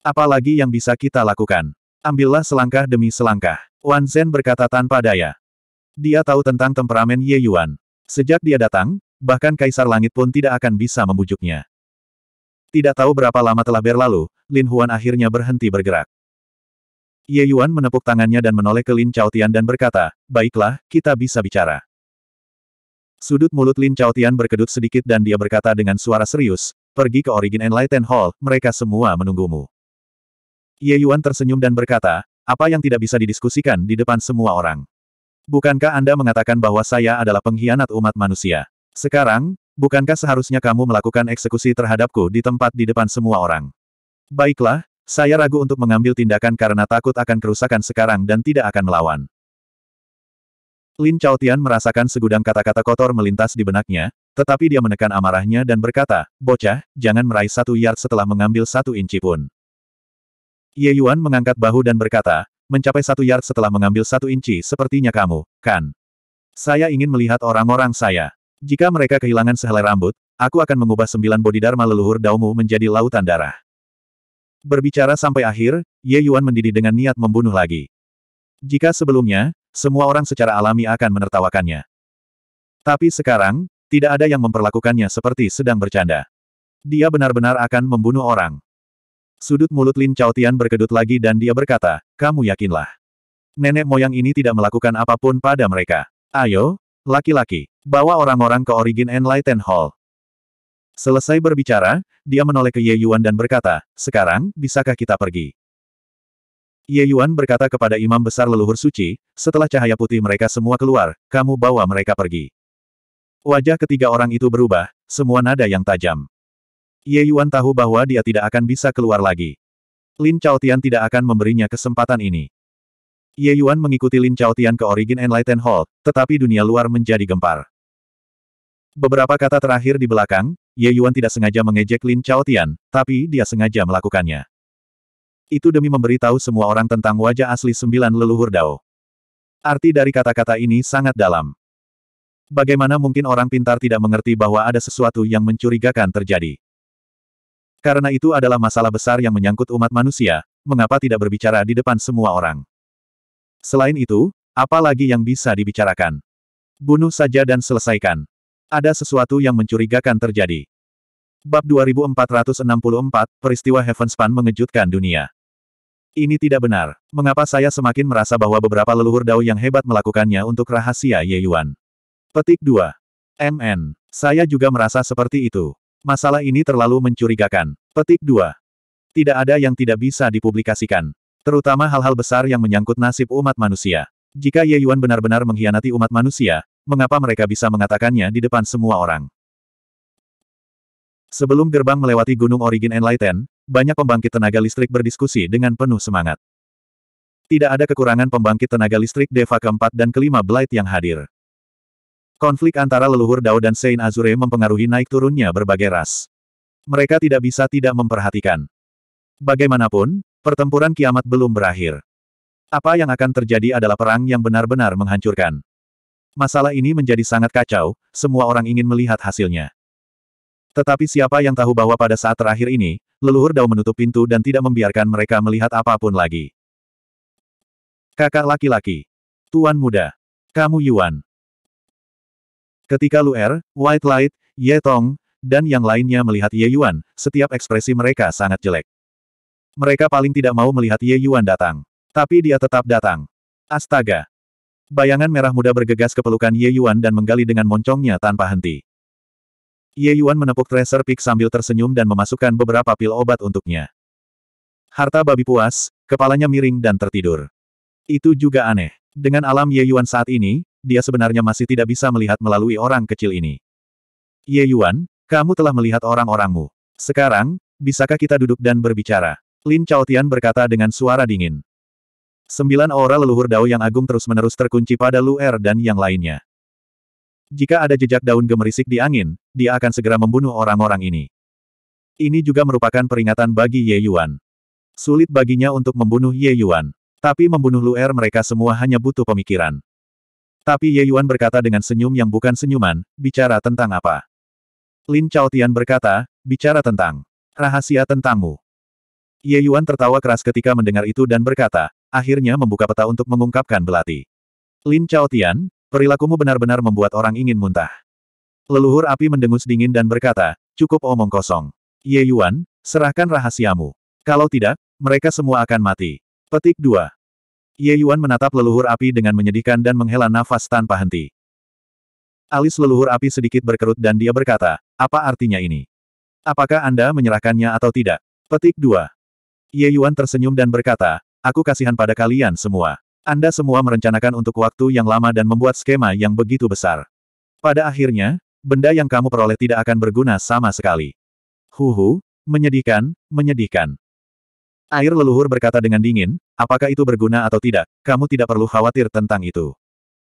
Apalagi yang bisa kita lakukan? Ambillah selangkah demi selangkah. Wan Zhen berkata tanpa daya. Dia tahu tentang temperamen Ye Yuan. Sejak dia datang, bahkan Kaisar Langit pun tidak akan bisa membujuknya. Tidak tahu berapa lama telah berlalu, Lin Huan akhirnya berhenti bergerak. Ye Yuan menepuk tangannya dan menoleh ke Lin Tian dan berkata, Baiklah, kita bisa bicara. Sudut mulut Lin Tian berkedut sedikit dan dia berkata dengan suara serius, Pergi ke Origin Enlightened Hall, mereka semua menunggumu. Ye Yuan tersenyum dan berkata, apa yang tidak bisa didiskusikan di depan semua orang? Bukankah Anda mengatakan bahwa saya adalah pengkhianat umat manusia? Sekarang, bukankah seharusnya kamu melakukan eksekusi terhadapku di tempat di depan semua orang? Baiklah, saya ragu untuk mengambil tindakan karena takut akan kerusakan sekarang dan tidak akan melawan. Lin Chaotian merasakan segudang kata-kata kotor melintas di benaknya, tetapi dia menekan amarahnya dan berkata, Bocah, jangan meraih satu yard setelah mengambil satu inci pun. Ye Yuan mengangkat bahu dan berkata, mencapai satu yard setelah mengambil satu inci sepertinya kamu, kan? Saya ingin melihat orang-orang saya. Jika mereka kehilangan sehelai rambut, aku akan mengubah sembilan bodhidharma leluhur daumu menjadi lautan darah. Berbicara sampai akhir, Ye Yuan mendidih dengan niat membunuh lagi. Jika sebelumnya, semua orang secara alami akan menertawakannya. Tapi sekarang, tidak ada yang memperlakukannya seperti sedang bercanda. Dia benar-benar akan membunuh orang. Sudut mulut Lin Chao Tian berkedut lagi dan dia berkata, kamu yakinlah. Nenek moyang ini tidak melakukan apapun pada mereka. Ayo, laki-laki, bawa orang-orang ke Origin Enlightened Hall. Selesai berbicara, dia menoleh ke Ye Yuan dan berkata, sekarang, bisakah kita pergi? Ye Yuan berkata kepada imam besar leluhur suci, setelah cahaya putih mereka semua keluar, kamu bawa mereka pergi. Wajah ketiga orang itu berubah, semua nada yang tajam. Ye Yuan tahu bahwa dia tidak akan bisa keluar lagi. Lin Chaotian tidak akan memberinya kesempatan ini. Ye Yuan mengikuti Lin Chaotian ke Origin Enlightened Hall, tetapi dunia luar menjadi gempar. Beberapa kata terakhir di belakang, Ye Yuan tidak sengaja mengejek Lin Chaotian, tapi dia sengaja melakukannya. Itu demi memberitahu semua orang tentang wajah asli sembilan leluhur Dao. Arti dari kata-kata ini sangat dalam. Bagaimana mungkin orang pintar tidak mengerti bahwa ada sesuatu yang mencurigakan terjadi? Karena itu adalah masalah besar yang menyangkut umat manusia, mengapa tidak berbicara di depan semua orang? Selain itu, apa lagi yang bisa dibicarakan? Bunuh saja dan selesaikan. Ada sesuatu yang mencurigakan terjadi. Bab 2464, peristiwa Heavenspan mengejutkan dunia. Ini tidak benar. Mengapa saya semakin merasa bahwa beberapa leluhur dao yang hebat melakukannya untuk rahasia Ye Yuan? Petik 2. MN. Saya juga merasa seperti itu. Masalah ini terlalu mencurigakan. Petik 2. Tidak ada yang tidak bisa dipublikasikan. Terutama hal-hal besar yang menyangkut nasib umat manusia. Jika Ye Yuan benar-benar mengkhianati umat manusia, mengapa mereka bisa mengatakannya di depan semua orang? Sebelum gerbang melewati Gunung Origin Enlighten, banyak pembangkit tenaga listrik berdiskusi dengan penuh semangat. Tidak ada kekurangan pembangkit tenaga listrik Deva keempat dan kelima Blight yang hadir. Konflik antara leluhur Dao dan Sein Azure mempengaruhi naik turunnya berbagai ras. Mereka tidak bisa tidak memperhatikan. Bagaimanapun, pertempuran kiamat belum berakhir. Apa yang akan terjadi adalah perang yang benar-benar menghancurkan. Masalah ini menjadi sangat kacau, semua orang ingin melihat hasilnya. Tetapi siapa yang tahu bahwa pada saat terakhir ini, leluhur Dao menutup pintu dan tidak membiarkan mereka melihat apapun lagi. Kakak laki-laki. Tuan muda. Kamu Yuan. Ketika Lu Er, White Light, Ye Tong, dan yang lainnya melihat Ye Yuan, setiap ekspresi mereka sangat jelek. Mereka paling tidak mau melihat Ye Yuan datang. Tapi dia tetap datang. Astaga! Bayangan merah muda bergegas ke pelukan Ye Yuan dan menggali dengan moncongnya tanpa henti. Ye Yuan menepuk tracer pick sambil tersenyum dan memasukkan beberapa pil obat untuknya. Harta babi puas, kepalanya miring dan tertidur. Itu juga aneh. Dengan alam Ye Yuan saat ini, dia sebenarnya masih tidak bisa melihat melalui orang kecil ini. Ye Yuan, kamu telah melihat orang-orangmu. Sekarang, bisakah kita duduk dan berbicara? Lin Chaotian berkata dengan suara dingin. Sembilan aura leluhur Dao yang agung terus-menerus terkunci pada Lu Er dan yang lainnya. Jika ada jejak daun gemerisik di angin, dia akan segera membunuh orang-orang ini. Ini juga merupakan peringatan bagi Ye Yuan. Sulit baginya untuk membunuh Ye Yuan. Tapi membunuh Lu Er mereka semua hanya butuh pemikiran. Tapi Ye Yuan berkata dengan senyum yang bukan senyuman, bicara tentang apa? Lin Chao Tian berkata, bicara tentang rahasia tentangmu. Ye Yuan tertawa keras ketika mendengar itu dan berkata, akhirnya membuka peta untuk mengungkapkan belati. Lin Chao Tian, perilakumu benar-benar membuat orang ingin muntah. Leluhur api mendengus dingin dan berkata, cukup omong kosong. Ye Yuan, serahkan rahasiamu. Kalau tidak, mereka semua akan mati. Petik 2. Ye Yuan menatap leluhur api dengan menyedihkan dan menghela nafas tanpa henti. Alis leluhur api sedikit berkerut dan dia berkata, apa artinya ini? Apakah Anda menyerahkannya atau tidak? Petik 2. Ye Yuan tersenyum dan berkata, aku kasihan pada kalian semua. Anda semua merencanakan untuk waktu yang lama dan membuat skema yang begitu besar. Pada akhirnya, benda yang kamu peroleh tidak akan berguna sama sekali. Huhu, menyedihkan, menyedihkan. Air leluhur berkata dengan dingin, apakah itu berguna atau tidak, kamu tidak perlu khawatir tentang itu.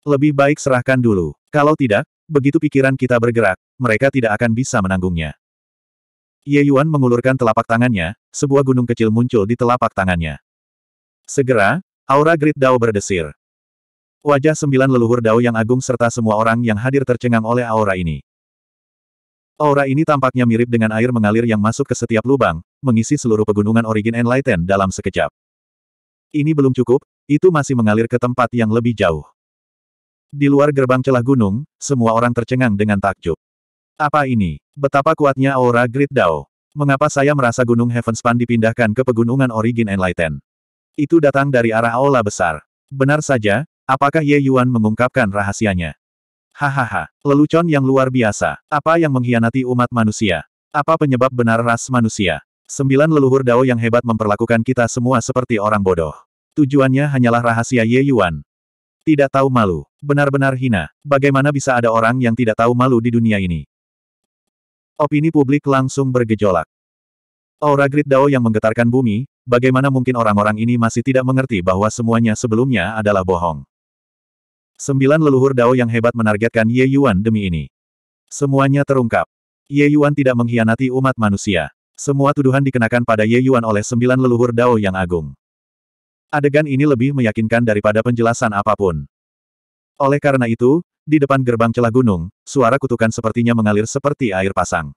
Lebih baik serahkan dulu. Kalau tidak, begitu pikiran kita bergerak, mereka tidak akan bisa menanggungnya. Ye Yuan mengulurkan telapak tangannya, sebuah gunung kecil muncul di telapak tangannya. Segera, aura Grid Dao berdesir. Wajah sembilan leluhur Dao yang agung serta semua orang yang hadir tercengang oleh aura ini. Aura ini tampaknya mirip dengan air mengalir yang masuk ke setiap lubang, mengisi seluruh pegunungan Origin Enlighten dalam sekejap. Ini belum cukup, itu masih mengalir ke tempat yang lebih jauh. Di luar gerbang celah gunung, semua orang tercengang dengan takjub. Apa ini? Betapa kuatnya aura Great Dao. Mengapa saya merasa gunung Heavenspan dipindahkan ke pegunungan Origin Enlighten? Itu datang dari arah aula besar. Benar saja, apakah Ye Yuan mengungkapkan rahasianya? Hahaha, lelucon yang luar biasa. Apa yang mengkhianati umat manusia? Apa penyebab benar ras manusia? Sembilan leluhur Dao yang hebat memperlakukan kita semua seperti orang bodoh. Tujuannya hanyalah rahasia Ye Yuan. Tidak tahu malu. Benar-benar hina. Bagaimana bisa ada orang yang tidak tahu malu di dunia ini? Opini publik langsung bergejolak. Aura Grid Dao yang menggetarkan bumi, bagaimana mungkin orang-orang ini masih tidak mengerti bahwa semuanya sebelumnya adalah bohong. Sembilan leluhur Dao yang hebat menargetkan Ye Yuan demi ini. Semuanya terungkap. Ye Yuan tidak mengkhianati umat manusia. Semua tuduhan dikenakan pada Ye Yuan oleh sembilan leluhur Dao yang agung. Adegan ini lebih meyakinkan daripada penjelasan apapun. Oleh karena itu, di depan gerbang celah gunung, suara kutukan sepertinya mengalir seperti air pasang.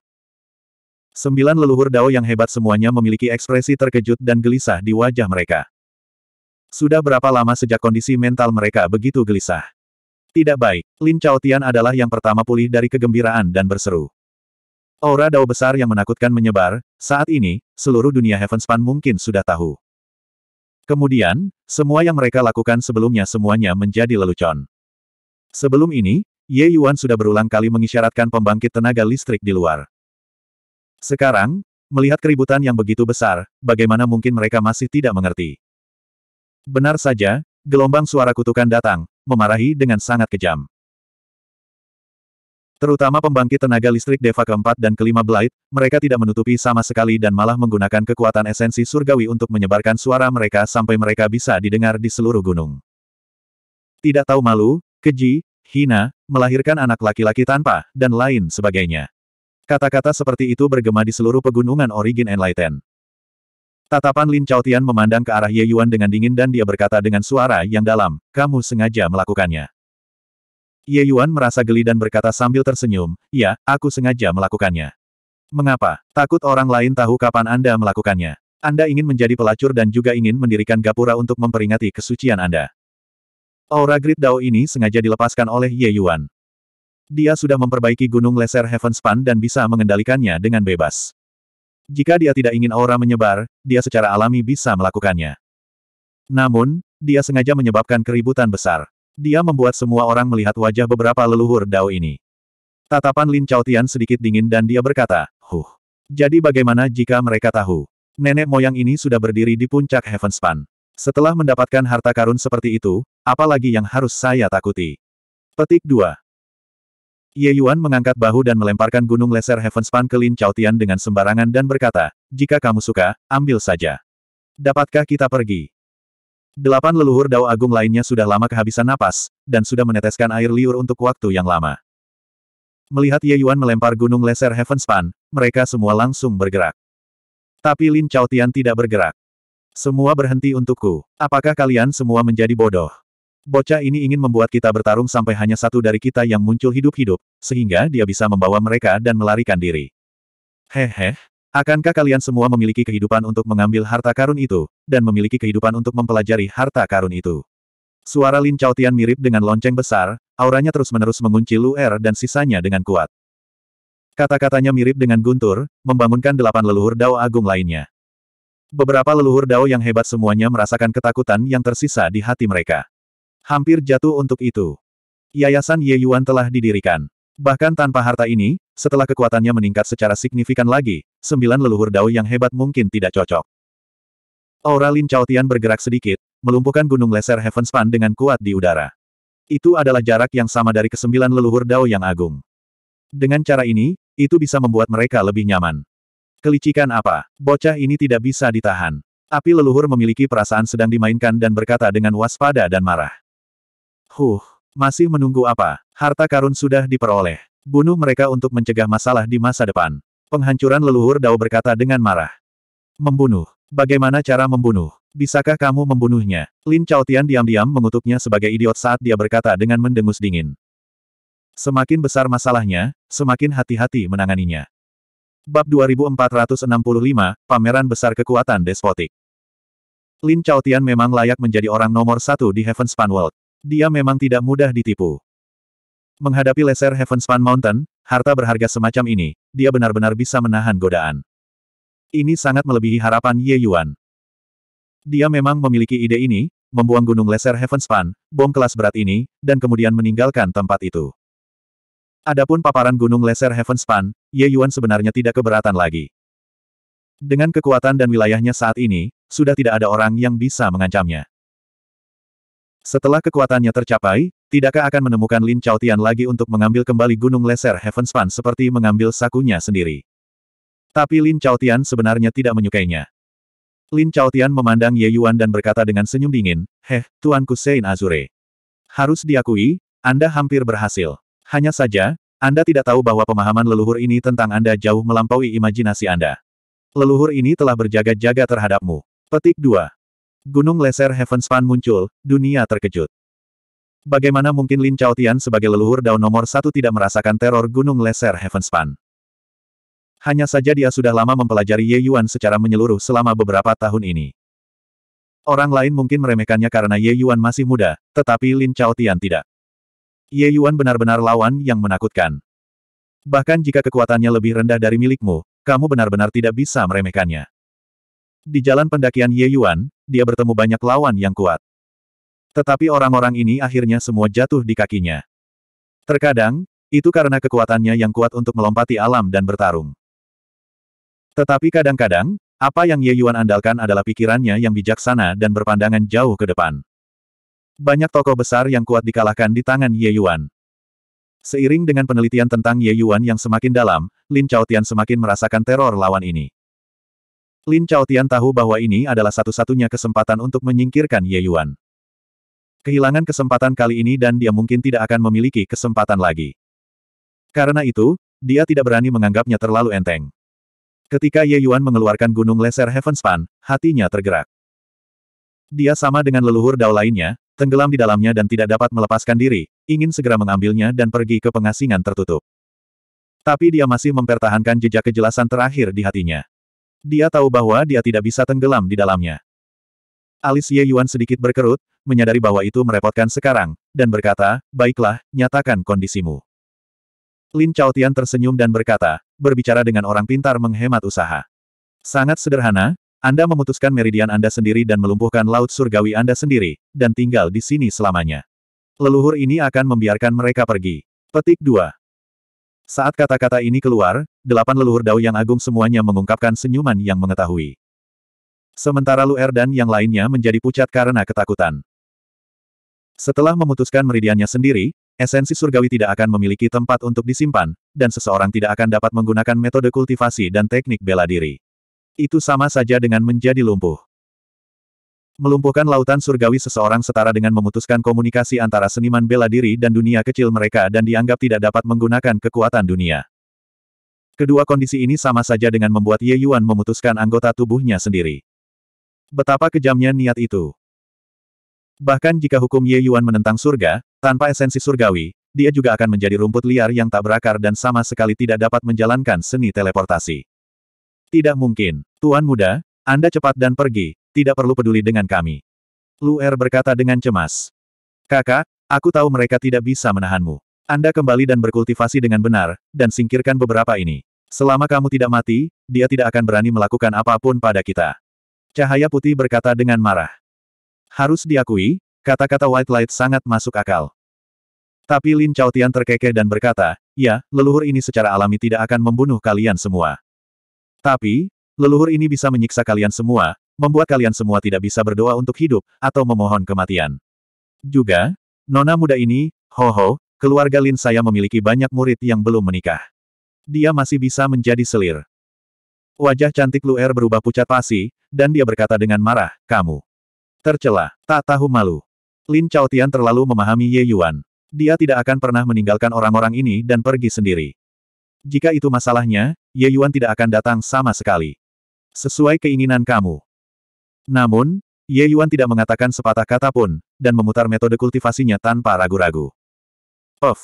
Sembilan leluhur Dao yang hebat semuanya memiliki ekspresi terkejut dan gelisah di wajah mereka. Sudah berapa lama sejak kondisi mental mereka begitu gelisah? Tidak baik, Lin Chao Tian adalah yang pertama pulih dari kegembiraan dan berseru. Aura dao besar yang menakutkan menyebar, saat ini, seluruh dunia Heavenspan mungkin sudah tahu. Kemudian, semua yang mereka lakukan sebelumnya semuanya menjadi lelucon. Sebelum ini, Ye Yuan sudah berulang kali mengisyaratkan pembangkit tenaga listrik di luar. Sekarang, melihat keributan yang begitu besar, bagaimana mungkin mereka masih tidak mengerti. Benar saja, gelombang suara kutukan datang, memarahi dengan sangat kejam. Terutama pembangkit tenaga listrik Deva keempat dan kelima Blight, mereka tidak menutupi sama sekali dan malah menggunakan kekuatan esensi surgawi untuk menyebarkan suara mereka sampai mereka bisa didengar di seluruh gunung. Tidak tahu malu, keji, hina, melahirkan anak laki-laki tanpa, dan lain sebagainya. Kata-kata seperti itu bergema di seluruh pegunungan Origin Enlighten. Tatapan Lin Chaotian memandang ke arah Ye Yuan dengan dingin dan dia berkata dengan suara yang dalam, kamu sengaja melakukannya. Ye Yuan merasa geli dan berkata sambil tersenyum, ya, aku sengaja melakukannya. Mengapa? Takut orang lain tahu kapan Anda melakukannya. Anda ingin menjadi pelacur dan juga ingin mendirikan gapura untuk memperingati kesucian Anda. Aura Grid Dao ini sengaja dilepaskan oleh Ye Yuan. Dia sudah memperbaiki gunung Heaven Span dan bisa mengendalikannya dengan bebas. Jika dia tidak ingin aura menyebar, dia secara alami bisa melakukannya. Namun, dia sengaja menyebabkan keributan besar. Dia membuat semua orang melihat wajah beberapa leluhur Dao ini. Tatapan Lin Chaotian sedikit dingin dan dia berkata, Huh. Jadi bagaimana jika mereka tahu? Nenek moyang ini sudah berdiri di puncak Heavenspan. Setelah mendapatkan harta karun seperti itu, apalagi yang harus saya takuti? Petik 2. Ye Yuan mengangkat bahu dan melemparkan gunung leser Heavenspan ke Lin Chaotian dengan sembarangan dan berkata, jika kamu suka, ambil saja. Dapatkah kita pergi? Delapan leluhur dao agung lainnya sudah lama kehabisan napas, dan sudah meneteskan air liur untuk waktu yang lama. Melihat Ye Yuan melempar gunung leser Heavenspan, mereka semua langsung bergerak. Tapi Lin Chao Tian tidak bergerak. Semua berhenti untukku. Apakah kalian semua menjadi bodoh? Bocah ini ingin membuat kita bertarung sampai hanya satu dari kita yang muncul hidup-hidup, sehingga dia bisa membawa mereka dan melarikan diri. Hehe, Akankah kalian semua memiliki kehidupan untuk mengambil harta karun itu, dan memiliki kehidupan untuk mempelajari harta karun itu? Suara Lin Chao Tian mirip dengan lonceng besar, auranya terus-menerus mengunci Lu Er dan sisanya dengan kuat. Kata-katanya mirip dengan guntur, membangunkan delapan leluhur dao agung lainnya. Beberapa leluhur dao yang hebat semuanya merasakan ketakutan yang tersisa di hati mereka. Hampir jatuh untuk itu. Yayasan Ye Yuan telah didirikan. Bahkan tanpa harta ini, setelah kekuatannya meningkat secara signifikan lagi, sembilan leluhur dao yang hebat mungkin tidak cocok. Aura Lin Chaotian bergerak sedikit, melumpuhkan gunung leser Heavenspan dengan kuat di udara. Itu adalah jarak yang sama dari kesembilan leluhur dao yang agung. Dengan cara ini, itu bisa membuat mereka lebih nyaman. Kelicikan apa? Bocah ini tidak bisa ditahan. Api leluhur memiliki perasaan sedang dimainkan dan berkata dengan waspada dan marah. Huh, masih menunggu apa? Harta karun sudah diperoleh. Bunuh mereka untuk mencegah masalah di masa depan. Penghancuran leluhur Dao berkata dengan marah. Membunuh. Bagaimana cara membunuh? Bisakah kamu membunuhnya? Lin Chaotian diam-diam mengutuknya sebagai idiot saat dia berkata dengan mendengus dingin. Semakin besar masalahnya, semakin hati-hati menanganinya. Bab 2465, Pameran Besar Kekuatan Despotik Lin Chaotian memang layak menjadi orang nomor satu di Heaven's Pan World. Dia memang tidak mudah ditipu. Menghadapi Lesser Heavenspan Mountain, harta berharga semacam ini, dia benar-benar bisa menahan godaan. Ini sangat melebihi harapan Ye Yuan. Dia memang memiliki ide ini, membuang gunung Lesser Heavenspan, bom kelas berat ini, dan kemudian meninggalkan tempat itu. Adapun paparan gunung Lesser Heavenspan, Ye Yuan sebenarnya tidak keberatan lagi. Dengan kekuatan dan wilayahnya saat ini, sudah tidak ada orang yang bisa mengancamnya. Setelah kekuatannya tercapai, tidakkah akan menemukan Lin Chao Tian lagi untuk mengambil kembali Gunung Leser Heavenspan seperti mengambil sakunya sendiri? Tapi Lin Chao Tian sebenarnya tidak menyukainya. Lin Chao Tian memandang Ye Yuan dan berkata dengan senyum dingin, Heh, Tuanku Sein Azure. Harus diakui, Anda hampir berhasil. Hanya saja, Anda tidak tahu bahwa pemahaman leluhur ini tentang Anda jauh melampaui imajinasi Anda. Leluhur ini telah berjaga-jaga terhadapmu. Petik 2. Gunung Lesser Heavenspan muncul, dunia terkejut. Bagaimana mungkin Lin Chao Tian sebagai leluhur daun nomor satu tidak merasakan teror Gunung Lesser Heavenspan? Hanya saja dia sudah lama mempelajari Ye Yuan secara menyeluruh selama beberapa tahun ini. Orang lain mungkin meremehkannya karena Ye Yuan masih muda, tetapi Lin Chao Tian tidak. Ye Yuan benar-benar lawan yang menakutkan. Bahkan jika kekuatannya lebih rendah dari milikmu, kamu benar-benar tidak bisa meremehkannya. Di jalan pendakian Ye Yuan, dia bertemu banyak lawan yang kuat. Tetapi orang-orang ini akhirnya semua jatuh di kakinya. Terkadang, itu karena kekuatannya yang kuat untuk melompati alam dan bertarung. Tetapi kadang-kadang, apa yang Ye Yuan andalkan adalah pikirannya yang bijaksana dan berpandangan jauh ke depan. Banyak tokoh besar yang kuat dikalahkan di tangan Ye Yuan. Seiring dengan penelitian tentang Ye Yuan yang semakin dalam, Lin Tian semakin merasakan teror lawan ini. Lin Chaotian tahu bahwa ini adalah satu-satunya kesempatan untuk menyingkirkan Ye Yuan. Kehilangan kesempatan kali ini dan dia mungkin tidak akan memiliki kesempatan lagi. Karena itu, dia tidak berani menganggapnya terlalu enteng. Ketika Ye Yuan mengeluarkan gunung Lesser Heavenspan, hatinya tergerak. Dia sama dengan leluhur dao lainnya, tenggelam di dalamnya dan tidak dapat melepaskan diri, ingin segera mengambilnya dan pergi ke pengasingan tertutup. Tapi dia masih mempertahankan jejak kejelasan terakhir di hatinya. Dia tahu bahwa dia tidak bisa tenggelam di dalamnya. Alis Ye Yuan sedikit berkerut, menyadari bahwa itu merepotkan sekarang, dan berkata, baiklah, nyatakan kondisimu. Lin Tian tersenyum dan berkata, berbicara dengan orang pintar menghemat usaha. Sangat sederhana, Anda memutuskan meridian Anda sendiri dan melumpuhkan laut surgawi Anda sendiri, dan tinggal di sini selamanya. Leluhur ini akan membiarkan mereka pergi. Petik 2. Saat kata-kata ini keluar, delapan leluhur dao yang agung semuanya mengungkapkan senyuman yang mengetahui. Sementara Lu Er dan yang lainnya menjadi pucat karena ketakutan. Setelah memutuskan meridiannya sendiri, esensi surgawi tidak akan memiliki tempat untuk disimpan, dan seseorang tidak akan dapat menggunakan metode kultivasi dan teknik bela diri. Itu sama saja dengan menjadi lumpuh. Melumpuhkan lautan surgawi seseorang setara dengan memutuskan komunikasi antara seniman bela diri dan dunia kecil mereka dan dianggap tidak dapat menggunakan kekuatan dunia. Kedua kondisi ini sama saja dengan membuat Ye Yuan memutuskan anggota tubuhnya sendiri. Betapa kejamnya niat itu. Bahkan jika hukum Ye Yuan menentang surga, tanpa esensi surgawi, dia juga akan menjadi rumput liar yang tak berakar dan sama sekali tidak dapat menjalankan seni teleportasi. Tidak mungkin, Tuan Muda, Anda cepat dan pergi, tidak perlu peduli dengan kami. Lu Er berkata dengan cemas. Kakak, aku tahu mereka tidak bisa menahanmu. Anda kembali dan berkultivasi dengan benar, dan singkirkan beberapa ini. Selama kamu tidak mati, dia tidak akan berani melakukan apapun pada kita. Cahaya putih berkata dengan marah. Harus diakui, kata-kata White Light sangat masuk akal. Tapi Lin Chao Tian terkekeh dan berkata, ya, leluhur ini secara alami tidak akan membunuh kalian semua. Tapi, leluhur ini bisa menyiksa kalian semua, membuat kalian semua tidak bisa berdoa untuk hidup, atau memohon kematian. Juga, nona muda ini, Ho-Ho, keluarga Lin saya memiliki banyak murid yang belum menikah. Dia masih bisa menjadi selir. Wajah cantik Luer berubah pucat pasi, dan dia berkata dengan marah, kamu. Tercela, tak tahu malu. Lin Tian terlalu memahami Ye Yuan. Dia tidak akan pernah meninggalkan orang-orang ini dan pergi sendiri. Jika itu masalahnya, Ye Yuan tidak akan datang sama sekali. Sesuai keinginan kamu. Namun, Ye Yuan tidak mengatakan sepatah kata pun, dan memutar metode kultivasinya tanpa ragu-ragu. Of!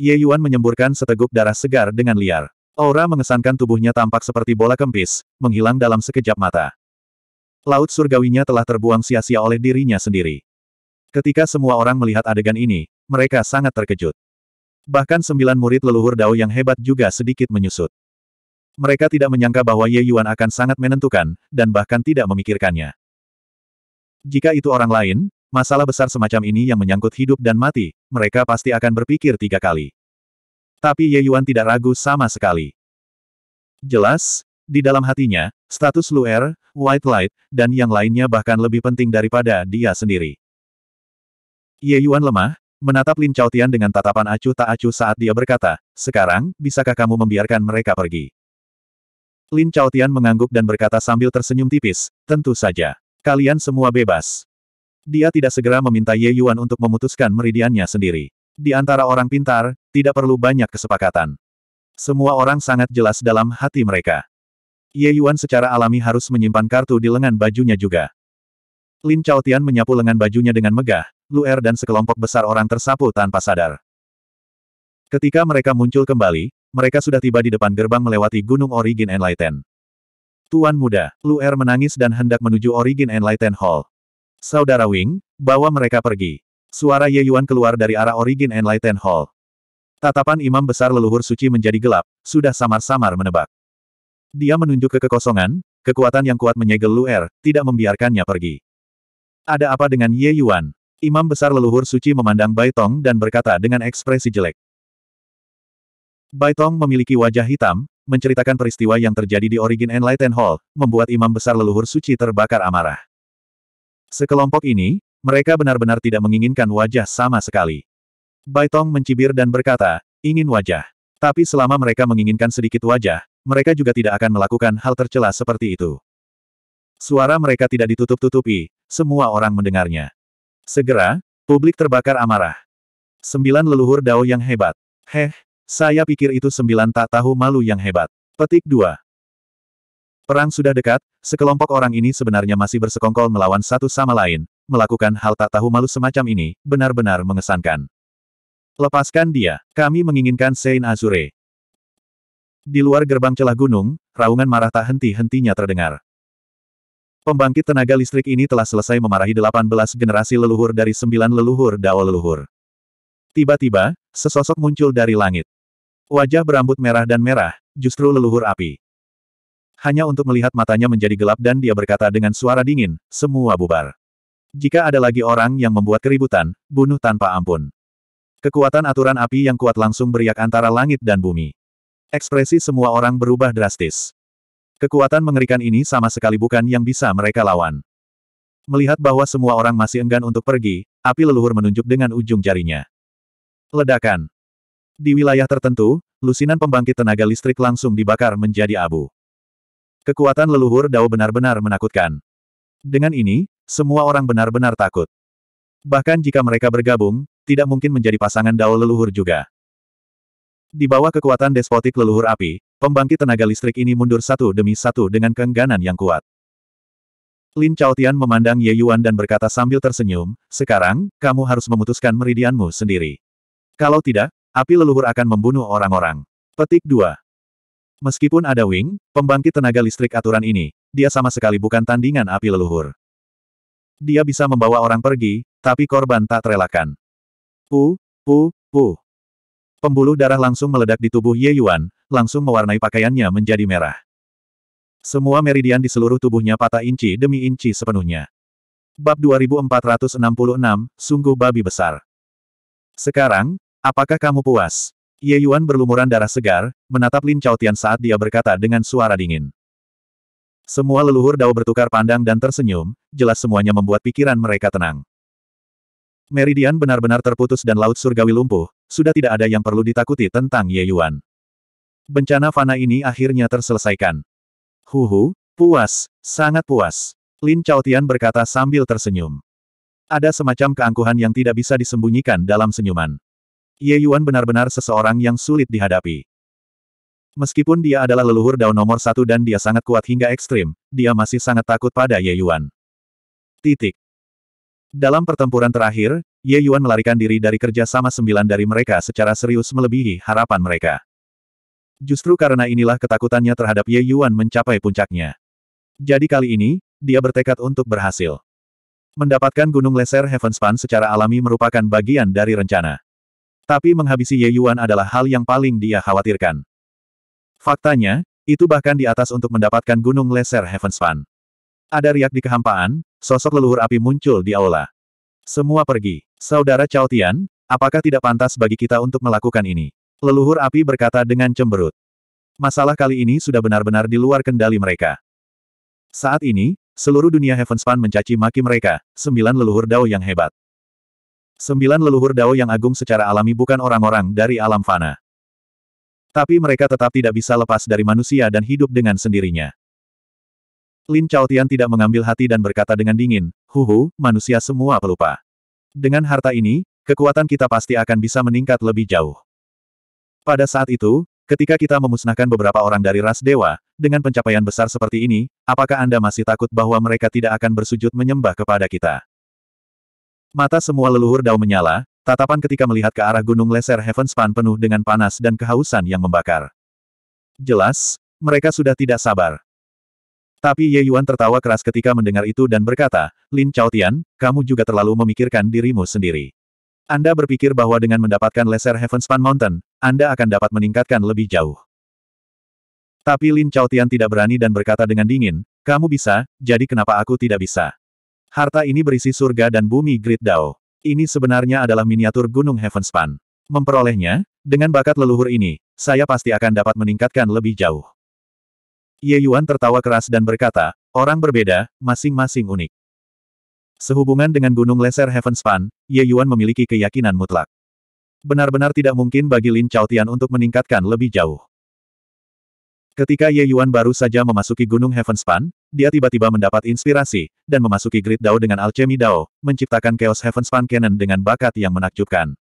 Ye Yuan menyemburkan seteguk darah segar dengan liar. Aura mengesankan tubuhnya tampak seperti bola kempis, menghilang dalam sekejap mata. Laut surgawinya telah terbuang sia-sia oleh dirinya sendiri. Ketika semua orang melihat adegan ini, mereka sangat terkejut. Bahkan sembilan murid leluhur Dao yang hebat juga sedikit menyusut. Mereka tidak menyangka bahwa Ye Yuan akan sangat menentukan, dan bahkan tidak memikirkannya. Jika itu orang lain, masalah besar semacam ini yang menyangkut hidup dan mati, mereka pasti akan berpikir tiga kali. Tapi Ye Yuan tidak ragu sama sekali. Jelas, di dalam hatinya, status Luer, White Light, dan yang lainnya bahkan lebih penting daripada dia sendiri. Ye Yuan lemah, menatap Lin Chao Tian dengan tatapan acuh tak acuh saat dia berkata, sekarang, bisakah kamu membiarkan mereka pergi? Lin Chao Tian mengangguk dan berkata sambil tersenyum tipis, tentu saja. Kalian semua bebas. Dia tidak segera meminta Ye Yuan untuk memutuskan meridiannya sendiri. Di antara orang pintar, tidak perlu banyak kesepakatan. Semua orang sangat jelas dalam hati mereka. Ye Yuan secara alami harus menyimpan kartu di lengan bajunya juga. Lin Chao Tian menyapu lengan bajunya dengan megah, Luer dan sekelompok besar orang tersapu tanpa sadar. Ketika mereka muncul kembali, mereka sudah tiba di depan gerbang melewati Gunung Origin Enlighten. Tuan muda, Lu Er menangis dan hendak menuju Origin Enlighten Hall. Saudara Wing, bawa mereka pergi. Suara Ye Yuan keluar dari arah Origin Enlighten Hall. Tatapan imam besar leluhur suci menjadi gelap, sudah samar-samar menebak. Dia menunjuk ke kekosongan, kekuatan yang kuat menyegel Lu Er, tidak membiarkannya pergi. Ada apa dengan Ye Yuan? Imam besar leluhur suci memandang Bai Tong dan berkata dengan ekspresi jelek. Baitong memiliki wajah hitam, menceritakan peristiwa yang terjadi di Origin Enlightened Hall, membuat imam besar leluhur suci terbakar amarah. Sekelompok ini, mereka benar-benar tidak menginginkan wajah sama sekali. Baitong mencibir dan berkata, ingin wajah. Tapi selama mereka menginginkan sedikit wajah, mereka juga tidak akan melakukan hal tercela seperti itu. Suara mereka tidak ditutup-tutupi, semua orang mendengarnya. Segera, publik terbakar amarah. Sembilan leluhur dao yang hebat. Heh, saya pikir itu sembilan tak tahu malu yang hebat. Petik 2. Perang sudah dekat, sekelompok orang ini sebenarnya masih bersekongkol melawan satu sama lain, melakukan hal tak tahu malu semacam ini, benar-benar mengesankan. Lepaskan dia, kami menginginkan Sein Azure. Di luar gerbang celah gunung, raungan marah tak henti-hentinya terdengar. Pembangkit tenaga listrik ini telah selesai memarahi 18 generasi leluhur dari 9 leluhur dao leluhur. Tiba-tiba, sesosok muncul dari langit. Wajah berambut merah dan merah, justru leluhur api. Hanya untuk melihat matanya menjadi gelap dan dia berkata dengan suara dingin, semua bubar. Jika ada lagi orang yang membuat keributan, bunuh tanpa ampun. Kekuatan aturan api yang kuat langsung beriak antara langit dan bumi. Ekspresi semua orang berubah drastis. Kekuatan mengerikan ini sama sekali bukan yang bisa mereka lawan. Melihat bahwa semua orang masih enggan untuk pergi, api leluhur menunjuk dengan ujung jarinya. Ledakan. Di wilayah tertentu, lusinan pembangkit tenaga listrik langsung dibakar menjadi abu. Kekuatan leluhur Dao benar-benar menakutkan. Dengan ini, semua orang benar-benar takut. Bahkan jika mereka bergabung, tidak mungkin menjadi pasangan Dao leluhur juga. Di bawah kekuatan despotik leluhur api, pembangkit tenaga listrik ini mundur satu demi satu dengan keengganan yang kuat. Lin Chaotian memandang Ye Yuan dan berkata sambil tersenyum, sekarang, kamu harus memutuskan meridianmu sendiri. Kalau tidak, Api leluhur akan membunuh orang-orang. Petik 2. Meskipun ada wing, pembangkit tenaga listrik aturan ini, dia sama sekali bukan tandingan api leluhur. Dia bisa membawa orang pergi, tapi korban tak terelakkan. Pu, pu, pu. Pembuluh darah langsung meledak di tubuh Ye Yuan, langsung mewarnai pakaiannya menjadi merah. Semua meridian di seluruh tubuhnya patah inci demi inci sepenuhnya. Bab 2466, Sungguh Babi Besar. Sekarang, Apakah kamu puas? Ye Yuan berlumuran darah segar, menatap Lin Chao Tian saat dia berkata dengan suara dingin. Semua leluhur Dao bertukar pandang dan tersenyum, jelas semuanya membuat pikiran mereka tenang. Meridian benar-benar terputus dan laut surgawi lumpuh, sudah tidak ada yang perlu ditakuti tentang Ye Yuan. Bencana fana ini akhirnya terselesaikan. Huhu, puas, sangat puas. Lin Chao Tian berkata sambil tersenyum. Ada semacam keangkuhan yang tidak bisa disembunyikan dalam senyuman. Ye Yuan benar-benar seseorang yang sulit dihadapi. Meskipun dia adalah leluhur daun nomor satu dan dia sangat kuat hingga ekstrim, dia masih sangat takut pada Ye Yuan. Titik. Dalam pertempuran terakhir, Ye Yuan melarikan diri dari kerja sama sembilan dari mereka secara serius melebihi harapan mereka. Justru karena inilah ketakutannya terhadap Ye Yuan mencapai puncaknya. Jadi kali ini, dia bertekad untuk berhasil. Mendapatkan gunung leser Heavenspan secara alami merupakan bagian dari rencana. Tapi menghabisi Ye Yuan adalah hal yang paling dia khawatirkan. Faktanya, itu bahkan di atas untuk mendapatkan gunung Heaven's Heavenspan. Ada riak di kehampaan, sosok leluhur api muncul di aula. Semua pergi. Saudara Chao Tian, apakah tidak pantas bagi kita untuk melakukan ini? Leluhur api berkata dengan cemberut. Masalah kali ini sudah benar-benar di luar kendali mereka. Saat ini, seluruh dunia Heavenspan mencaci maki mereka, sembilan leluhur Dao yang hebat. Sembilan leluhur Dao yang agung secara alami bukan orang-orang dari alam fana. Tapi mereka tetap tidak bisa lepas dari manusia dan hidup dengan sendirinya. Lin Chaotian tidak mengambil hati dan berkata dengan dingin, Huhu, manusia semua pelupa. Dengan harta ini, kekuatan kita pasti akan bisa meningkat lebih jauh. Pada saat itu, Ketika kita memusnahkan beberapa orang dari ras dewa, dengan pencapaian besar seperti ini, apakah Anda masih takut bahwa mereka tidak akan bersujud menyembah kepada kita? Mata semua leluhur Dao menyala, tatapan ketika melihat ke arah gunung Leser Lesser Heavenspan penuh dengan panas dan kehausan yang membakar. Jelas, mereka sudah tidak sabar. Tapi Ye Yuan tertawa keras ketika mendengar itu dan berkata, Lin Tian, kamu juga terlalu memikirkan dirimu sendiri. Anda berpikir bahwa dengan mendapatkan Leser Lesser Heavenspan Mountain, Anda akan dapat meningkatkan lebih jauh. Tapi Lin Tian tidak berani dan berkata dengan dingin, kamu bisa, jadi kenapa aku tidak bisa? Harta ini berisi surga dan bumi Great Dao. Ini sebenarnya adalah miniatur Gunung Heavenspan. Memperolehnya, dengan bakat leluhur ini, saya pasti akan dapat meningkatkan lebih jauh. Ye Yuan tertawa keras dan berkata, orang berbeda, masing-masing unik. Sehubungan dengan Gunung Lesser Heavenspan, Ye Yuan memiliki keyakinan mutlak. Benar-benar tidak mungkin bagi Lin Chao Tian untuk meningkatkan lebih jauh. Ketika Ye Yuan baru saja memasuki Gunung Heaven Span, dia tiba-tiba mendapat inspirasi, dan memasuki Grid Dao dengan Alchemy Dao, menciptakan Chaos Heaven Span Cannon dengan bakat yang menakjubkan.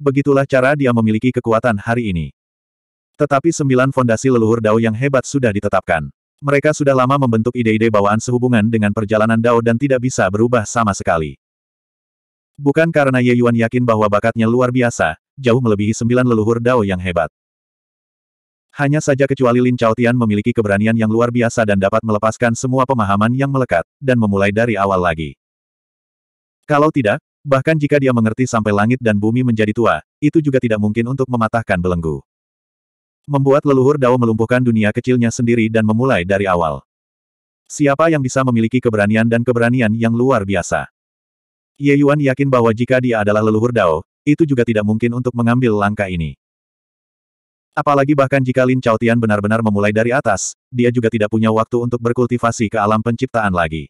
Begitulah cara dia memiliki kekuatan hari ini. Tetapi sembilan fondasi leluhur Dao yang hebat sudah ditetapkan. Mereka sudah lama membentuk ide-ide bawaan sehubungan dengan perjalanan Dao dan tidak bisa berubah sama sekali. Bukan karena Ye Yuan yakin bahwa bakatnya luar biasa, jauh melebihi sembilan leluhur Dao yang hebat. Hanya saja kecuali Lin Chaotian memiliki keberanian yang luar biasa dan dapat melepaskan semua pemahaman yang melekat, dan memulai dari awal lagi. Kalau tidak, bahkan jika dia mengerti sampai langit dan bumi menjadi tua, itu juga tidak mungkin untuk mematahkan belenggu. Membuat leluhur Dao melumpuhkan dunia kecilnya sendiri dan memulai dari awal. Siapa yang bisa memiliki keberanian dan keberanian yang luar biasa? Ye Yuan yakin bahwa jika dia adalah leluhur Dao, itu juga tidak mungkin untuk mengambil langkah ini. Apalagi bahkan jika Lin Chaotian benar-benar memulai dari atas, dia juga tidak punya waktu untuk berkultivasi ke alam penciptaan lagi.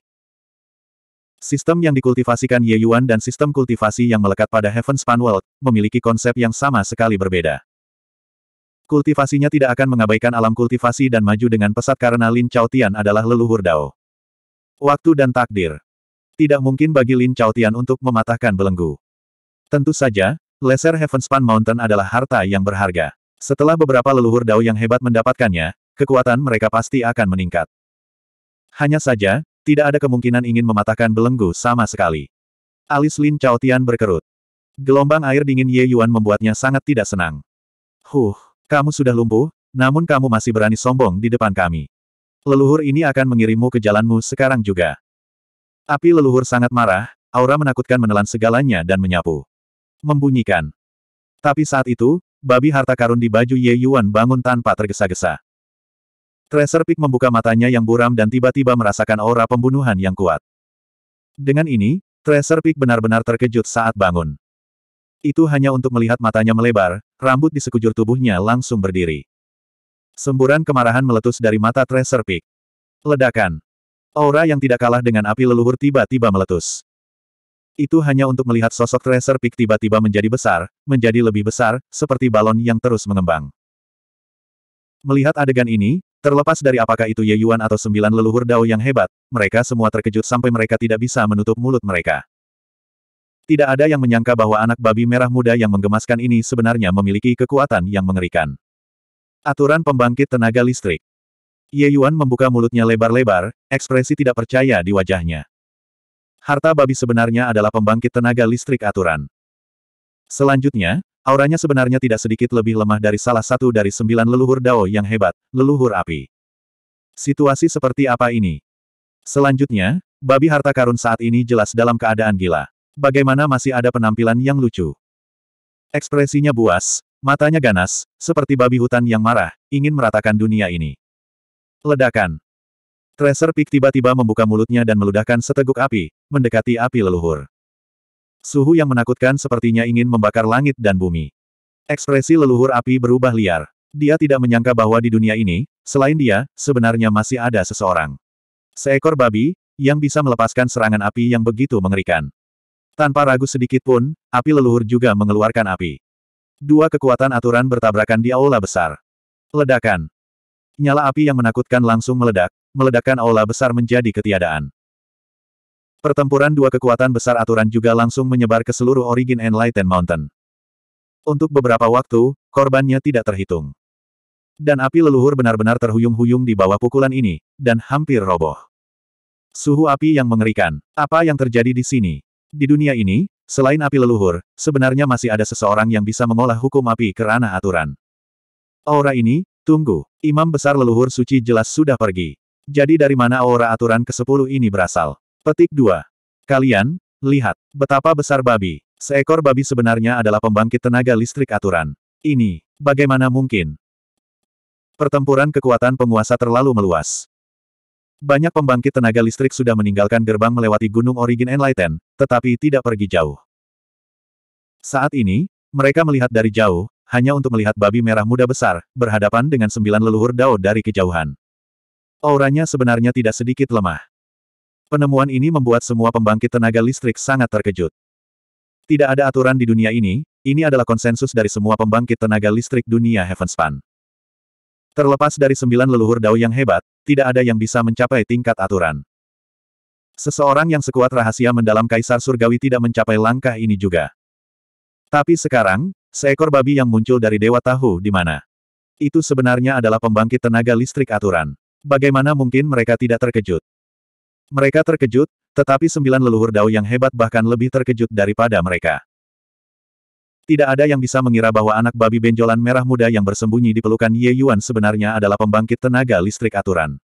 Sistem yang dikultivasikan Ye Yuan dan sistem kultivasi yang melekat pada Heaven Span World, memiliki konsep yang sama sekali berbeda. Kultivasinya tidak akan mengabaikan alam kultivasi dan maju dengan pesat karena Lin Chaotian adalah leluhur Dao. Waktu dan takdir. Tidak mungkin bagi Lin Chaotian untuk mematahkan belenggu. Tentu saja, Lesser Span Mountain adalah harta yang berharga. Setelah beberapa leluhur dao yang hebat mendapatkannya, kekuatan mereka pasti akan meningkat. Hanya saja, tidak ada kemungkinan ingin mematahkan belenggu sama sekali. Alis Lin Chao Tian berkerut. Gelombang air dingin Ye Yuan membuatnya sangat tidak senang. Huh, kamu sudah lumpuh, namun kamu masih berani sombong di depan kami. Leluhur ini akan mengirimmu ke jalanmu sekarang juga. Api leluhur sangat marah, aura menakutkan menelan segalanya dan menyapu. Membunyikan. Tapi saat itu, babi harta karun di baju Ye Yuan bangun tanpa tergesa-gesa. Tracer Peak membuka matanya yang buram dan tiba-tiba merasakan aura pembunuhan yang kuat. Dengan ini, Tracer Peak benar-benar terkejut saat bangun. Itu hanya untuk melihat matanya melebar, rambut di sekujur tubuhnya langsung berdiri. Semburan kemarahan meletus dari mata Tracer Peak. Ledakan. Aura yang tidak kalah dengan api leluhur tiba-tiba meletus. Itu hanya untuk melihat sosok Tracer Peak tiba-tiba menjadi besar, menjadi lebih besar, seperti balon yang terus mengembang. Melihat adegan ini, terlepas dari apakah itu Ye Yuan atau sembilan leluhur Dao yang hebat, mereka semua terkejut sampai mereka tidak bisa menutup mulut mereka. Tidak ada yang menyangka bahwa anak babi merah muda yang menggemaskan ini sebenarnya memiliki kekuatan yang mengerikan. Aturan pembangkit tenaga listrik. Ye Yuan membuka mulutnya lebar-lebar, ekspresi tidak percaya di wajahnya. Harta babi sebenarnya adalah pembangkit tenaga listrik aturan. Selanjutnya, auranya sebenarnya tidak sedikit lebih lemah dari salah satu dari sembilan leluhur Dao yang hebat, leluhur api. Situasi seperti apa ini? Selanjutnya, babi harta karun saat ini jelas dalam keadaan gila. Bagaimana masih ada penampilan yang lucu? Ekspresinya buas, matanya ganas, seperti babi hutan yang marah, ingin meratakan dunia ini. Ledakan. Tracer Peak tiba-tiba membuka mulutnya dan meludahkan seteguk api, mendekati api leluhur. Suhu yang menakutkan sepertinya ingin membakar langit dan bumi. Ekspresi leluhur api berubah liar. Dia tidak menyangka bahwa di dunia ini, selain dia, sebenarnya masih ada seseorang. Seekor babi, yang bisa melepaskan serangan api yang begitu mengerikan. Tanpa ragu sedikit pun, api leluhur juga mengeluarkan api. Dua kekuatan aturan bertabrakan di aula besar. Ledakan. Nyala api yang menakutkan langsung meledak, meledakkan aula besar menjadi ketiadaan. Pertempuran dua kekuatan besar aturan juga langsung menyebar ke seluruh origin Enlightened Mountain. Untuk beberapa waktu, korbannya tidak terhitung. Dan api leluhur benar-benar terhuyung-huyung di bawah pukulan ini, dan hampir roboh. Suhu api yang mengerikan. Apa yang terjadi di sini? Di dunia ini, selain api leluhur, sebenarnya masih ada seseorang yang bisa mengolah hukum api ke ranah aturan. Aura ini, tunggu. Imam besar leluhur suci jelas sudah pergi. Jadi dari mana aura aturan ke-10 ini berasal? Petik 2. Kalian, lihat, betapa besar babi. Seekor babi sebenarnya adalah pembangkit tenaga listrik aturan. Ini, bagaimana mungkin? Pertempuran kekuatan penguasa terlalu meluas. Banyak pembangkit tenaga listrik sudah meninggalkan gerbang melewati Gunung Origin Enlighten, tetapi tidak pergi jauh. Saat ini, mereka melihat dari jauh, hanya untuk melihat babi merah muda besar, berhadapan dengan sembilan leluhur Dao dari kejauhan. Auranya sebenarnya tidak sedikit lemah. Penemuan ini membuat semua pembangkit tenaga listrik sangat terkejut. Tidak ada aturan di dunia ini, ini adalah konsensus dari semua pembangkit tenaga listrik dunia Heavenspan. Terlepas dari sembilan leluhur dao yang hebat, tidak ada yang bisa mencapai tingkat aturan. Seseorang yang sekuat rahasia mendalam kaisar surgawi tidak mencapai langkah ini juga. Tapi sekarang, seekor babi yang muncul dari Dewa Tahu di mana? Itu sebenarnya adalah pembangkit tenaga listrik aturan. Bagaimana mungkin mereka tidak terkejut? Mereka terkejut, tetapi sembilan leluhur Dao yang hebat bahkan lebih terkejut daripada mereka. Tidak ada yang bisa mengira bahwa anak babi benjolan merah muda yang bersembunyi di pelukan Ye Yuan sebenarnya adalah pembangkit tenaga listrik aturan.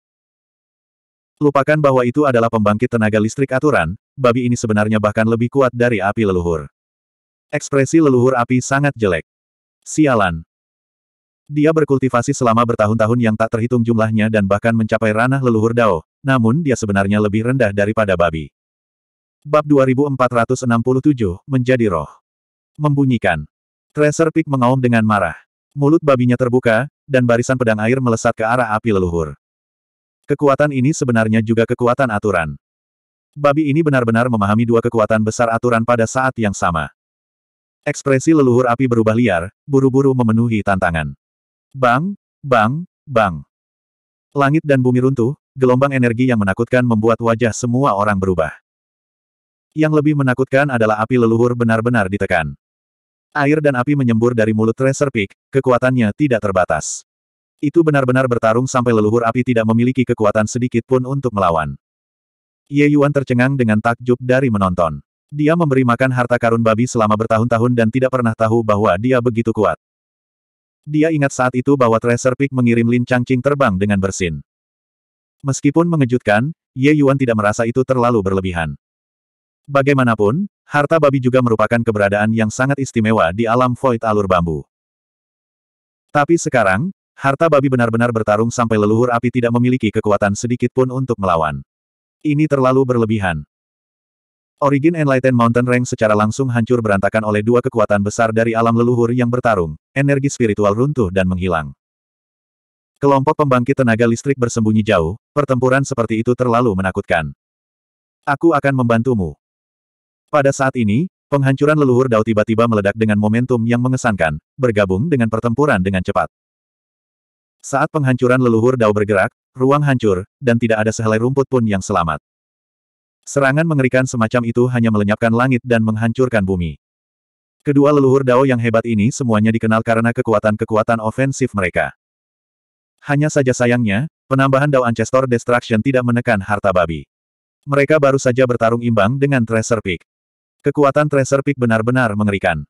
Lupakan bahwa itu adalah pembangkit tenaga listrik aturan, babi ini sebenarnya bahkan lebih kuat dari api leluhur. Ekspresi leluhur api sangat jelek. Sialan. Dia berkultivasi selama bertahun-tahun yang tak terhitung jumlahnya dan bahkan mencapai ranah leluhur Dao, namun dia sebenarnya lebih rendah daripada babi. Bab 2467, Menjadi Roh. Membunyikan. Tracer Peak mengaum dengan marah. Mulut babinya terbuka, dan barisan pedang air melesat ke arah api leluhur. Kekuatan ini sebenarnya juga kekuatan aturan. Babi ini benar-benar memahami dua kekuatan besar aturan pada saat yang sama. Ekspresi leluhur api berubah liar, buru-buru memenuhi tantangan. Bang, bang, bang. Langit dan bumi runtuh, gelombang energi yang menakutkan membuat wajah semua orang berubah. Yang lebih menakutkan adalah api leluhur benar-benar ditekan. Air dan api menyembur dari mulut Tracer Peak, kekuatannya tidak terbatas. Itu benar-benar bertarung sampai leluhur api tidak memiliki kekuatan sedikit pun untuk melawan. Ye Yuan tercengang dengan takjub dari menonton. Dia memberi makan harta karun babi selama bertahun-tahun dan tidak pernah tahu bahwa dia begitu kuat. Dia ingat saat itu bahwa Tracer Peak mengirim Lin Changqing terbang dengan bersin. Meskipun mengejutkan, Ye Yuan tidak merasa itu terlalu berlebihan. Bagaimanapun, harta babi juga merupakan keberadaan yang sangat istimewa di alam void alur bambu. Tapi sekarang, harta babi benar-benar bertarung sampai leluhur api tidak memiliki kekuatan sedikit pun untuk melawan. Ini terlalu berlebihan. Origin Enlightened Mountain Range secara langsung hancur berantakan oleh dua kekuatan besar dari alam leluhur yang bertarung, energi spiritual runtuh dan menghilang. Kelompok pembangkit tenaga listrik bersembunyi jauh, pertempuran seperti itu terlalu menakutkan. Aku akan membantumu. Pada saat ini, penghancuran leluhur Dao tiba-tiba meledak dengan momentum yang mengesankan, bergabung dengan pertempuran dengan cepat. Saat penghancuran leluhur Dao bergerak, ruang hancur, dan tidak ada sehelai rumput pun yang selamat. Serangan mengerikan semacam itu hanya melenyapkan langit dan menghancurkan bumi. Kedua leluhur Dao yang hebat ini semuanya dikenal karena kekuatan-kekuatan ofensif mereka. Hanya saja sayangnya, penambahan Dao Ancestor Destruction tidak menekan harta babi. Mereka baru saja bertarung imbang dengan Treasure Peak. Kekuatan Treasure Peak benar-benar mengerikan.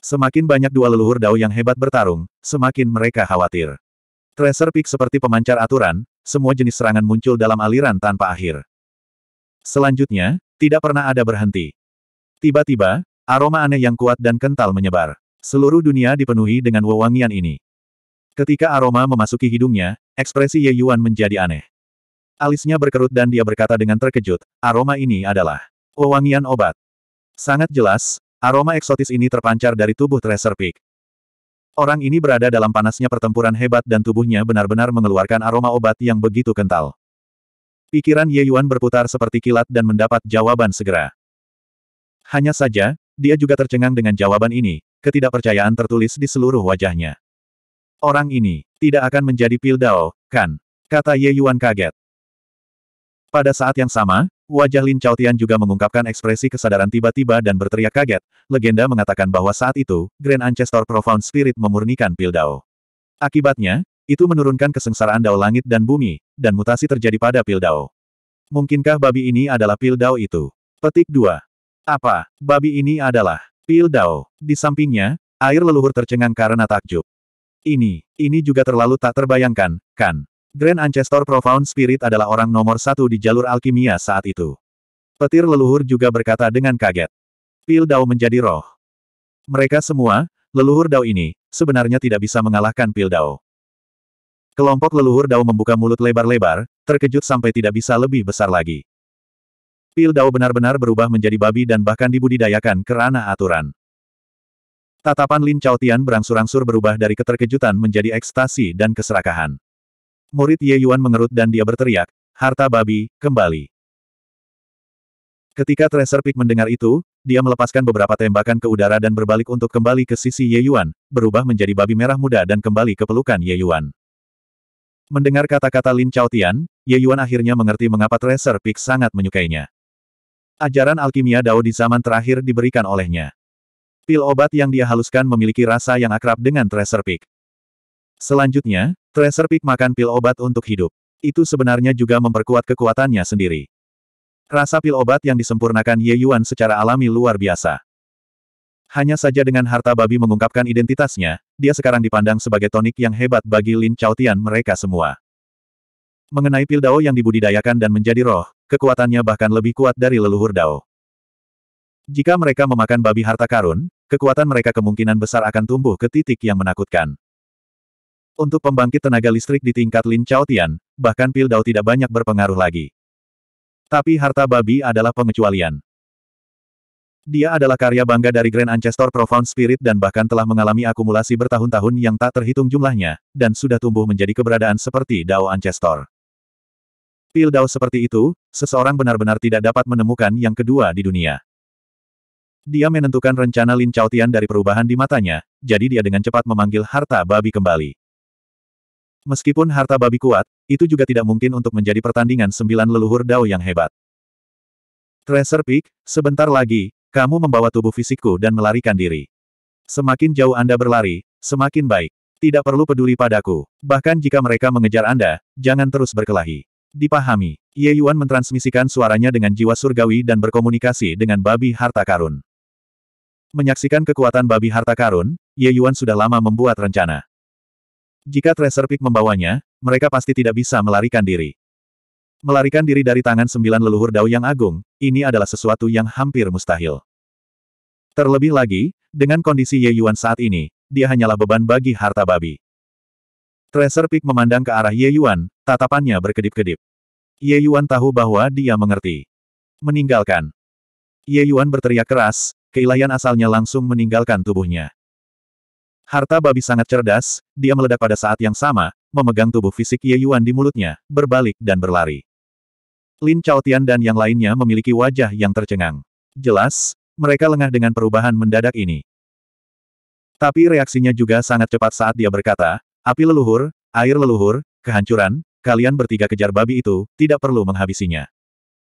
Semakin banyak dua leluhur Dao yang hebat bertarung, semakin mereka khawatir. Treasure Peak seperti pemancar aturan, semua jenis serangan muncul dalam aliran tanpa akhir. Selanjutnya, tidak pernah ada berhenti. Tiba-tiba, aroma aneh yang kuat dan kental menyebar. Seluruh dunia dipenuhi dengan wewangian ini. Ketika aroma memasuki hidungnya, ekspresi Ye Yuan menjadi aneh. Alisnya berkerut dan dia berkata dengan terkejut, aroma ini adalah wewangian obat. Sangat jelas, aroma eksotis ini terpancar dari tubuh Tracer Peak. Orang ini berada dalam panasnya pertempuran hebat dan tubuhnya benar-benar mengeluarkan aroma obat yang begitu kental. Pikiran Ye Yuan berputar seperti kilat dan mendapat jawaban segera. Hanya saja, dia juga tercengang dengan jawaban ini, ketidakpercayaan tertulis di seluruh wajahnya. Orang ini, tidak akan menjadi Pil Dao, kan? Kata Ye Yuan kaget. Pada saat yang sama, wajah Lin Chaotian juga mengungkapkan ekspresi kesadaran tiba-tiba dan berteriak kaget, legenda mengatakan bahwa saat itu, Grand Ancestor Profound Spirit memurnikan Pil Dao. Akibatnya, itu menurunkan kesengsaraan Dao langit dan bumi, dan mutasi terjadi pada pil Dao. Mungkinkah babi ini adalah pil Dao itu? Petik 2. Apa? Babi ini adalah pil Dao. Di sampingnya, air leluhur tercengang karena takjub. Ini, ini juga terlalu tak terbayangkan, kan? Grand Ancestor Profound Spirit adalah orang nomor satu di jalur alkimia saat itu. Petir leluhur juga berkata dengan kaget. Pil Dao menjadi roh. Mereka semua, leluhur Dao ini, sebenarnya tidak bisa mengalahkan Pil Dao. Kelompok leluhur Dao membuka mulut lebar-lebar, terkejut sampai tidak bisa lebih besar lagi. Pil Dao benar-benar berubah menjadi babi dan bahkan dibudidayakan kerana aturan. Tatapan Lin Chao Tian berangsur-angsur berubah dari keterkejutan menjadi ekstasi dan keserakahan. Murid Ye Yuan mengerut dan dia berteriak, harta babi, kembali. Ketika Tracer Peak mendengar itu, dia melepaskan beberapa tembakan ke udara dan berbalik untuk kembali ke sisi Ye Yuan, berubah menjadi babi merah muda dan kembali ke pelukan Ye Yuan. Mendengar kata-kata Lin Chaotian, Ye Yuan akhirnya mengerti mengapa Tracer Peak sangat menyukainya. Ajaran alkimia Dao di zaman terakhir diberikan olehnya. Pil obat yang dia haluskan memiliki rasa yang akrab dengan Tracer Peak. Selanjutnya, Tracer Peak makan pil obat untuk hidup. Itu sebenarnya juga memperkuat kekuatannya sendiri. Rasa pil obat yang disempurnakan Ye Yuan secara alami luar biasa. Hanya saja dengan harta babi mengungkapkan identitasnya, dia sekarang dipandang sebagai tonik yang hebat bagi Lin Tian mereka semua. Mengenai pil Dao yang dibudidayakan dan menjadi roh, kekuatannya bahkan lebih kuat dari leluhur Dao. Jika mereka memakan babi harta karun, kekuatan mereka kemungkinan besar akan tumbuh ke titik yang menakutkan. Untuk pembangkit tenaga listrik di tingkat Lin Tian, bahkan pil Dao tidak banyak berpengaruh lagi. Tapi harta babi adalah pengecualian. Dia adalah karya bangga dari Grand Ancestor Profound Spirit dan bahkan telah mengalami akumulasi bertahun-tahun yang tak terhitung jumlahnya, dan sudah tumbuh menjadi keberadaan seperti Dao Ancestor. Pil Dao seperti itu, seseorang benar-benar tidak dapat menemukan yang kedua di dunia. Dia menentukan rencana Lin Chaotian dari perubahan di matanya, jadi dia dengan cepat memanggil harta babi kembali. Meskipun harta babi kuat, itu juga tidak mungkin untuk menjadi pertandingan sembilan leluhur Dao yang hebat. Treasure Peak, sebentar lagi, kamu membawa tubuh fisikku dan melarikan diri. Semakin jauh Anda berlari, semakin baik. Tidak perlu peduli padaku. Bahkan jika mereka mengejar Anda, jangan terus berkelahi. Dipahami, Ye Yuan mentransmisikan suaranya dengan jiwa surgawi dan berkomunikasi dengan babi harta karun. Menyaksikan kekuatan babi harta karun, Ye Yuan sudah lama membuat rencana. Jika Tracer Peak membawanya, mereka pasti tidak bisa melarikan diri. Melarikan diri dari tangan sembilan leluhur Dao yang agung, ini adalah sesuatu yang hampir mustahil. Terlebih lagi, dengan kondisi Ye Yuan saat ini, dia hanyalah beban bagi harta babi. Tracer Peak memandang ke arah Ye Yuan, tatapannya berkedip-kedip. Ye Yuan tahu bahwa dia mengerti. Meninggalkan. Ye Yuan berteriak keras, keilahian asalnya langsung meninggalkan tubuhnya. Harta babi sangat cerdas, dia meledak pada saat yang sama, memegang tubuh fisik Ye Yuan di mulutnya, berbalik dan berlari. Lin Chaotian dan yang lainnya memiliki wajah yang tercengang. Jelas, mereka lengah dengan perubahan mendadak ini. Tapi reaksinya juga sangat cepat saat dia berkata, api leluhur, air leluhur, kehancuran, kalian bertiga kejar babi itu, tidak perlu menghabisinya.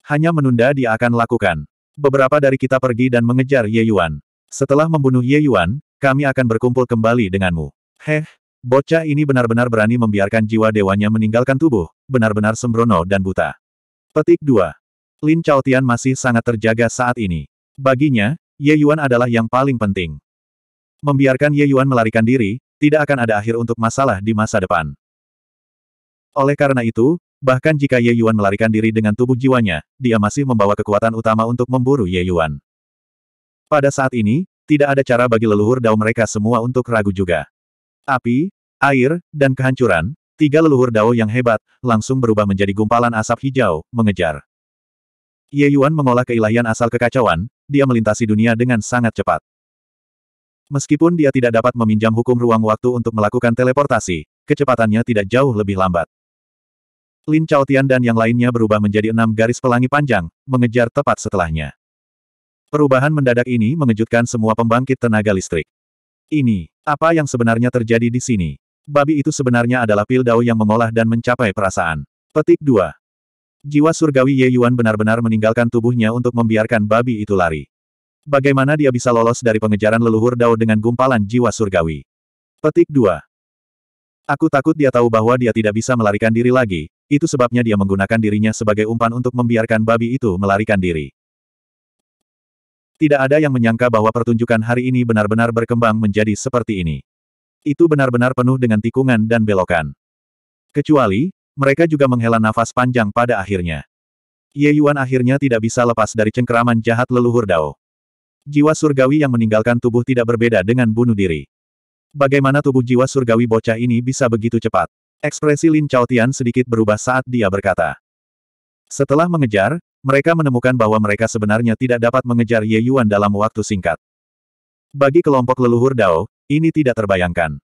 Hanya menunda dia akan lakukan. Beberapa dari kita pergi dan mengejar Ye Yuan. Setelah membunuh Ye Yuan, kami akan berkumpul kembali denganmu. Heh, bocah ini benar-benar berani membiarkan jiwa dewanya meninggalkan tubuh, benar-benar sembrono dan buta. Petik 2. Lin Chaotian masih sangat terjaga saat ini. Baginya, Ye Yuan adalah yang paling penting. Membiarkan Ye Yuan melarikan diri, tidak akan ada akhir untuk masalah di masa depan. Oleh karena itu, bahkan jika Ye Yuan melarikan diri dengan tubuh jiwanya, dia masih membawa kekuatan utama untuk memburu Ye Yuan. Pada saat ini, tidak ada cara bagi leluhur dao mereka semua untuk ragu juga. Api, air, dan kehancuran, Tiga leluhur Dao yang hebat, langsung berubah menjadi gumpalan asap hijau, mengejar. Ye Yuan mengolah keilahian asal kekacauan, dia melintasi dunia dengan sangat cepat. Meskipun dia tidak dapat meminjam hukum ruang waktu untuk melakukan teleportasi, kecepatannya tidak jauh lebih lambat. Lin Chaotian dan yang lainnya berubah menjadi enam garis pelangi panjang, mengejar tepat setelahnya. Perubahan mendadak ini mengejutkan semua pembangkit tenaga listrik. Ini, apa yang sebenarnya terjadi di sini? babi itu sebenarnya adalah pil dao yang mengolah dan mencapai perasaan. Petik 2. Jiwa surgawi Ye Yuan benar-benar meninggalkan tubuhnya untuk membiarkan babi itu lari. Bagaimana dia bisa lolos dari pengejaran leluhur dao dengan gumpalan jiwa surgawi? Petik 2. Aku takut dia tahu bahwa dia tidak bisa melarikan diri lagi, itu sebabnya dia menggunakan dirinya sebagai umpan untuk membiarkan babi itu melarikan diri. Tidak ada yang menyangka bahwa pertunjukan hari ini benar-benar berkembang menjadi seperti ini itu benar-benar penuh dengan tikungan dan belokan. Kecuali, mereka juga menghela nafas panjang pada akhirnya. Ye Yuan akhirnya tidak bisa lepas dari cengkeraman jahat leluhur Dao. Jiwa surgawi yang meninggalkan tubuh tidak berbeda dengan bunuh diri. Bagaimana tubuh jiwa surgawi bocah ini bisa begitu cepat? Ekspresi Lin Chaotian sedikit berubah saat dia berkata. Setelah mengejar, mereka menemukan bahwa mereka sebenarnya tidak dapat mengejar Ye Yuan dalam waktu singkat. Bagi kelompok leluhur Dao, ini tidak terbayangkan.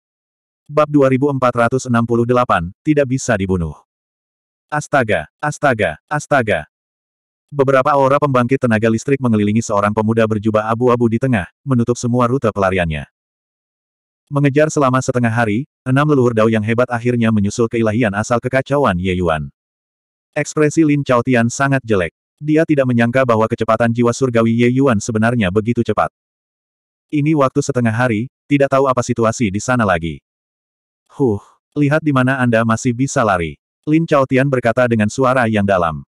Bab 2468, tidak bisa dibunuh. Astaga, astaga, astaga. Beberapa aura pembangkit tenaga listrik mengelilingi seorang pemuda berjubah abu-abu di tengah, menutup semua rute pelariannya. Mengejar selama setengah hari, enam leluhur dao yang hebat akhirnya menyusul keilahian asal kekacauan Ye Yuan. Ekspresi Lin Chao Tian sangat jelek. Dia tidak menyangka bahwa kecepatan jiwa surgawi Ye Yuan sebenarnya begitu cepat. Ini waktu setengah hari, tidak tahu apa situasi di sana lagi. Huh, lihat di mana Anda masih bisa lari. Lin Chaotian berkata dengan suara yang dalam.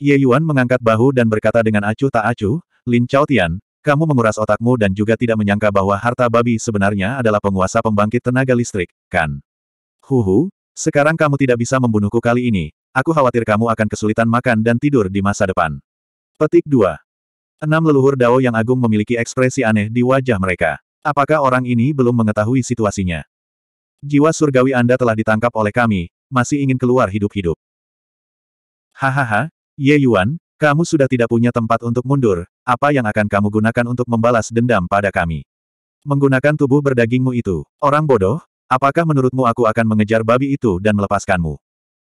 Ye Yuan mengangkat bahu dan berkata dengan acuh tak acuh, Lin Chaotian, kamu menguras otakmu dan juga tidak menyangka bahwa harta babi sebenarnya adalah penguasa pembangkit tenaga listrik, kan? Huhu, sekarang kamu tidak bisa membunuhku kali ini, aku khawatir kamu akan kesulitan makan dan tidur di masa depan. Petik 2. Enam leluhur Dao yang agung memiliki ekspresi aneh di wajah mereka. Apakah orang ini belum mengetahui situasinya? Jiwa surgawi Anda telah ditangkap oleh kami, masih ingin keluar hidup-hidup. Hahaha, Ye Yuan, kamu sudah tidak punya tempat untuk mundur, apa yang akan kamu gunakan untuk membalas dendam pada kami? Menggunakan tubuh berdagingmu itu, orang bodoh, apakah menurutmu aku akan mengejar babi itu dan melepaskanmu?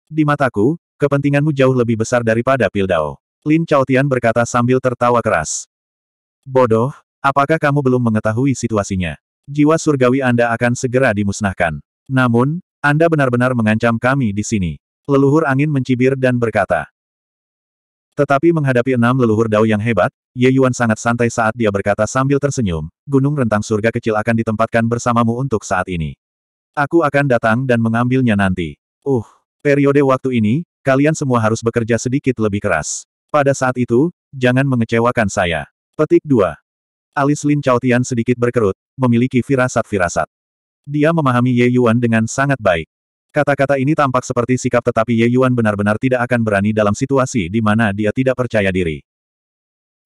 Di mataku, kepentinganmu jauh lebih besar daripada Pildao. Lin Tian berkata sambil tertawa keras. Bodoh, apakah kamu belum mengetahui situasinya? Jiwa surgawi Anda akan segera dimusnahkan. Namun, Anda benar-benar mengancam kami di sini. Leluhur angin mencibir dan berkata. Tetapi menghadapi enam leluhur dao yang hebat, Ye Yuan sangat santai saat dia berkata sambil tersenyum, gunung rentang surga kecil akan ditempatkan bersamamu untuk saat ini. Aku akan datang dan mengambilnya nanti. Uh, periode waktu ini, kalian semua harus bekerja sedikit lebih keras. Pada saat itu, jangan mengecewakan saya. Petik 2. Alis Lin Chaotian sedikit berkerut, memiliki firasat-firasat. Dia memahami Ye Yuan dengan sangat baik. Kata-kata ini tampak seperti sikap tetapi Ye Yuan benar-benar tidak akan berani dalam situasi di mana dia tidak percaya diri.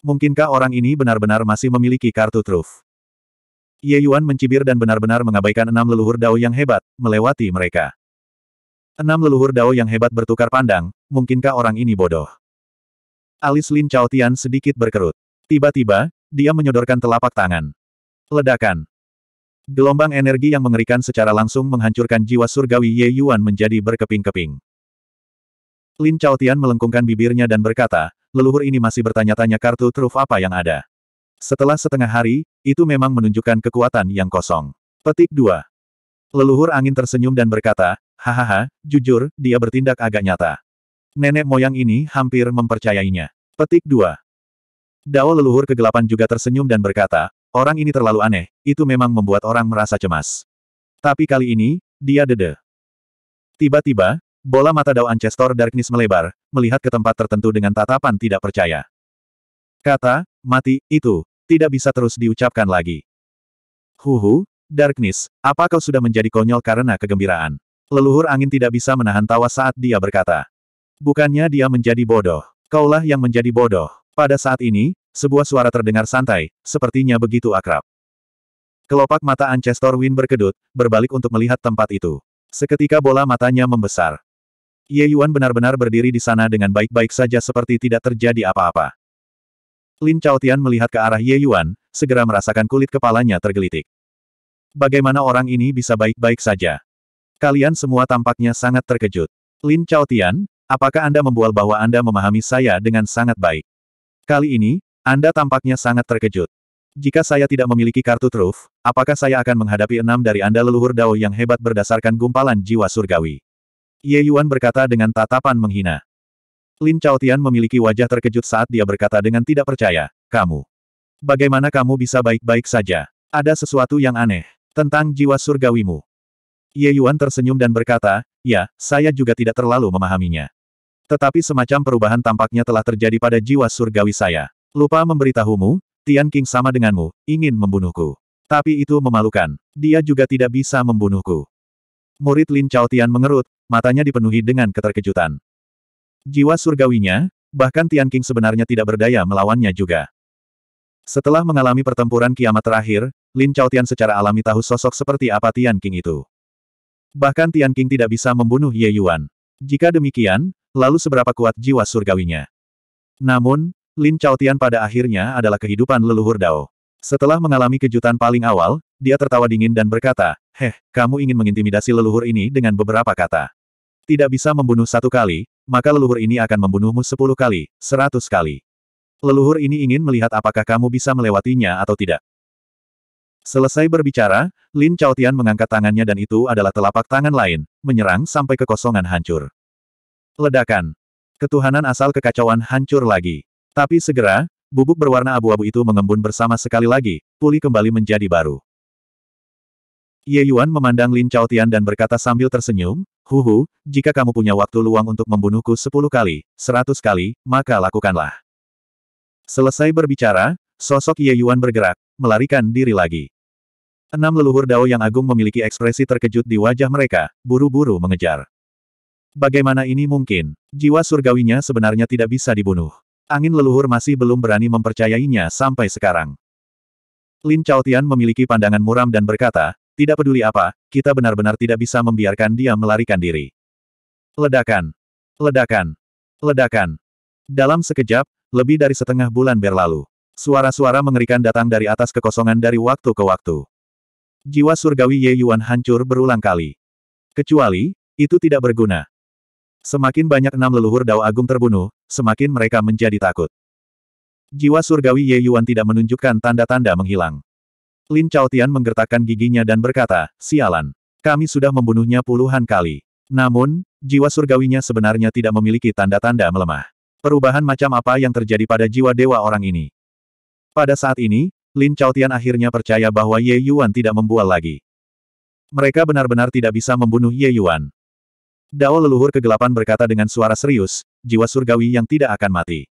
Mungkinkah orang ini benar-benar masih memiliki kartu truf? Ye Yuan mencibir dan benar-benar mengabaikan enam leluhur dao yang hebat, melewati mereka. Enam leluhur dao yang hebat bertukar pandang, mungkinkah orang ini bodoh? Alis Lin Chaotian sedikit berkerut. Tiba-tiba, dia menyodorkan telapak tangan. Ledakan. Gelombang energi yang mengerikan secara langsung menghancurkan jiwa surgawi Ye Yuan menjadi berkeping-keping. Lin Chaotian melengkungkan bibirnya dan berkata, leluhur ini masih bertanya-tanya kartu truf apa yang ada. Setelah setengah hari, itu memang menunjukkan kekuatan yang kosong. Petik 2. Leluhur angin tersenyum dan berkata, hahaha, jujur, dia bertindak agak nyata. Nenek moyang ini hampir mempercayainya. Petik 2. Dao leluhur kegelapan juga tersenyum dan berkata, orang ini terlalu aneh, itu memang membuat orang merasa cemas. Tapi kali ini, dia dede. Tiba-tiba, bola mata Dao Ancestor Darkness melebar, melihat ke tempat tertentu dengan tatapan tidak percaya. Kata, mati, itu, tidak bisa terus diucapkan lagi. Huhu, Darkness, apa kau sudah menjadi konyol karena kegembiraan? Leluhur angin tidak bisa menahan tawa saat dia berkata. Bukannya dia menjadi bodoh. Kaulah yang menjadi bodoh. Pada saat ini, sebuah suara terdengar santai, sepertinya begitu akrab. Kelopak mata Ancestor Win berkedut, berbalik untuk melihat tempat itu. Seketika bola matanya membesar. Ye Yuan benar-benar berdiri di sana dengan baik-baik saja seperti tidak terjadi apa-apa. Lin Chaotian melihat ke arah Ye Yuan, segera merasakan kulit kepalanya tergelitik. Bagaimana orang ini bisa baik-baik saja? Kalian semua tampaknya sangat terkejut. Lin Chaotian, Apakah Anda membual bahwa Anda memahami saya dengan sangat baik? Kali ini, Anda tampaknya sangat terkejut. Jika saya tidak memiliki kartu truf, apakah saya akan menghadapi enam dari Anda leluhur Dao yang hebat berdasarkan gumpalan jiwa surgawi? Ye Yuan berkata dengan tatapan menghina. Lin Chaotian memiliki wajah terkejut saat dia berkata dengan tidak percaya, kamu. Bagaimana kamu bisa baik-baik saja? Ada sesuatu yang aneh tentang jiwa surgawimu. Ye Yuan tersenyum dan berkata, ya, saya juga tidak terlalu memahaminya. Tetapi semacam perubahan tampaknya telah terjadi pada jiwa surgawi saya. Lupa memberitahumu, Tian King sama denganmu, ingin membunuhku. Tapi itu memalukan. Dia juga tidak bisa membunuhku. Murid Lin Chao Tian mengerut, matanya dipenuhi dengan keterkejutan. Jiwa surgawinya, bahkan Tian King sebenarnya tidak berdaya melawannya juga. Setelah mengalami pertempuran kiamat terakhir, Lin Chao Tian secara alami tahu sosok seperti apa Tian King itu. Bahkan Tian King tidak bisa membunuh Ye Yuan. Jika demikian, lalu seberapa kuat jiwa surgawinya? Namun, Lin Tian pada akhirnya adalah kehidupan leluhur Dao. Setelah mengalami kejutan paling awal, dia tertawa dingin dan berkata, Heh, kamu ingin mengintimidasi leluhur ini dengan beberapa kata. Tidak bisa membunuh satu kali, maka leluhur ini akan membunuhmu sepuluh kali, seratus kali. Leluhur ini ingin melihat apakah kamu bisa melewatinya atau tidak. Selesai berbicara, Lin Chaotian mengangkat tangannya dan itu adalah telapak tangan lain, menyerang sampai kekosongan hancur. Ledakan. Ketuhanan asal kekacauan hancur lagi. Tapi segera, bubuk berwarna abu-abu itu mengembun bersama sekali lagi, pulih kembali menjadi baru. Ye Yuan memandang Lin Chaotian dan berkata sambil tersenyum, Huhu, jika kamu punya waktu luang untuk membunuhku sepuluh kali, seratus kali, maka lakukanlah. Selesai berbicara, sosok Ye Yuan bergerak, melarikan diri lagi. Enam leluhur Dao yang agung memiliki ekspresi terkejut di wajah mereka, buru-buru mengejar. Bagaimana ini mungkin? Jiwa surgawinya sebenarnya tidak bisa dibunuh. Angin leluhur masih belum berani mempercayainya sampai sekarang. Lin Chaotian memiliki pandangan muram dan berkata, tidak peduli apa, kita benar-benar tidak bisa membiarkan dia melarikan diri. Ledakan. Ledakan. Ledakan. Dalam sekejap, lebih dari setengah bulan berlalu. Suara-suara mengerikan datang dari atas kekosongan dari waktu ke waktu. Jiwa surgawi Ye Yuan hancur berulang kali. Kecuali, itu tidak berguna. Semakin banyak enam leluhur Dao Agung terbunuh, semakin mereka menjadi takut. Jiwa surgawi Ye Yuan tidak menunjukkan tanda-tanda menghilang. Lin Chaotian menggertakkan giginya dan berkata, sialan. Kami sudah membunuhnya puluhan kali. Namun, jiwa surgawinya sebenarnya tidak memiliki tanda-tanda melemah. Perubahan macam apa yang terjadi pada jiwa dewa orang ini? Pada saat ini, Lin Chao Tian akhirnya percaya bahwa Ye Yuan tidak membual lagi. Mereka benar-benar tidak bisa membunuh Ye Yuan. Dao leluhur kegelapan berkata dengan suara serius, jiwa surgawi yang tidak akan mati.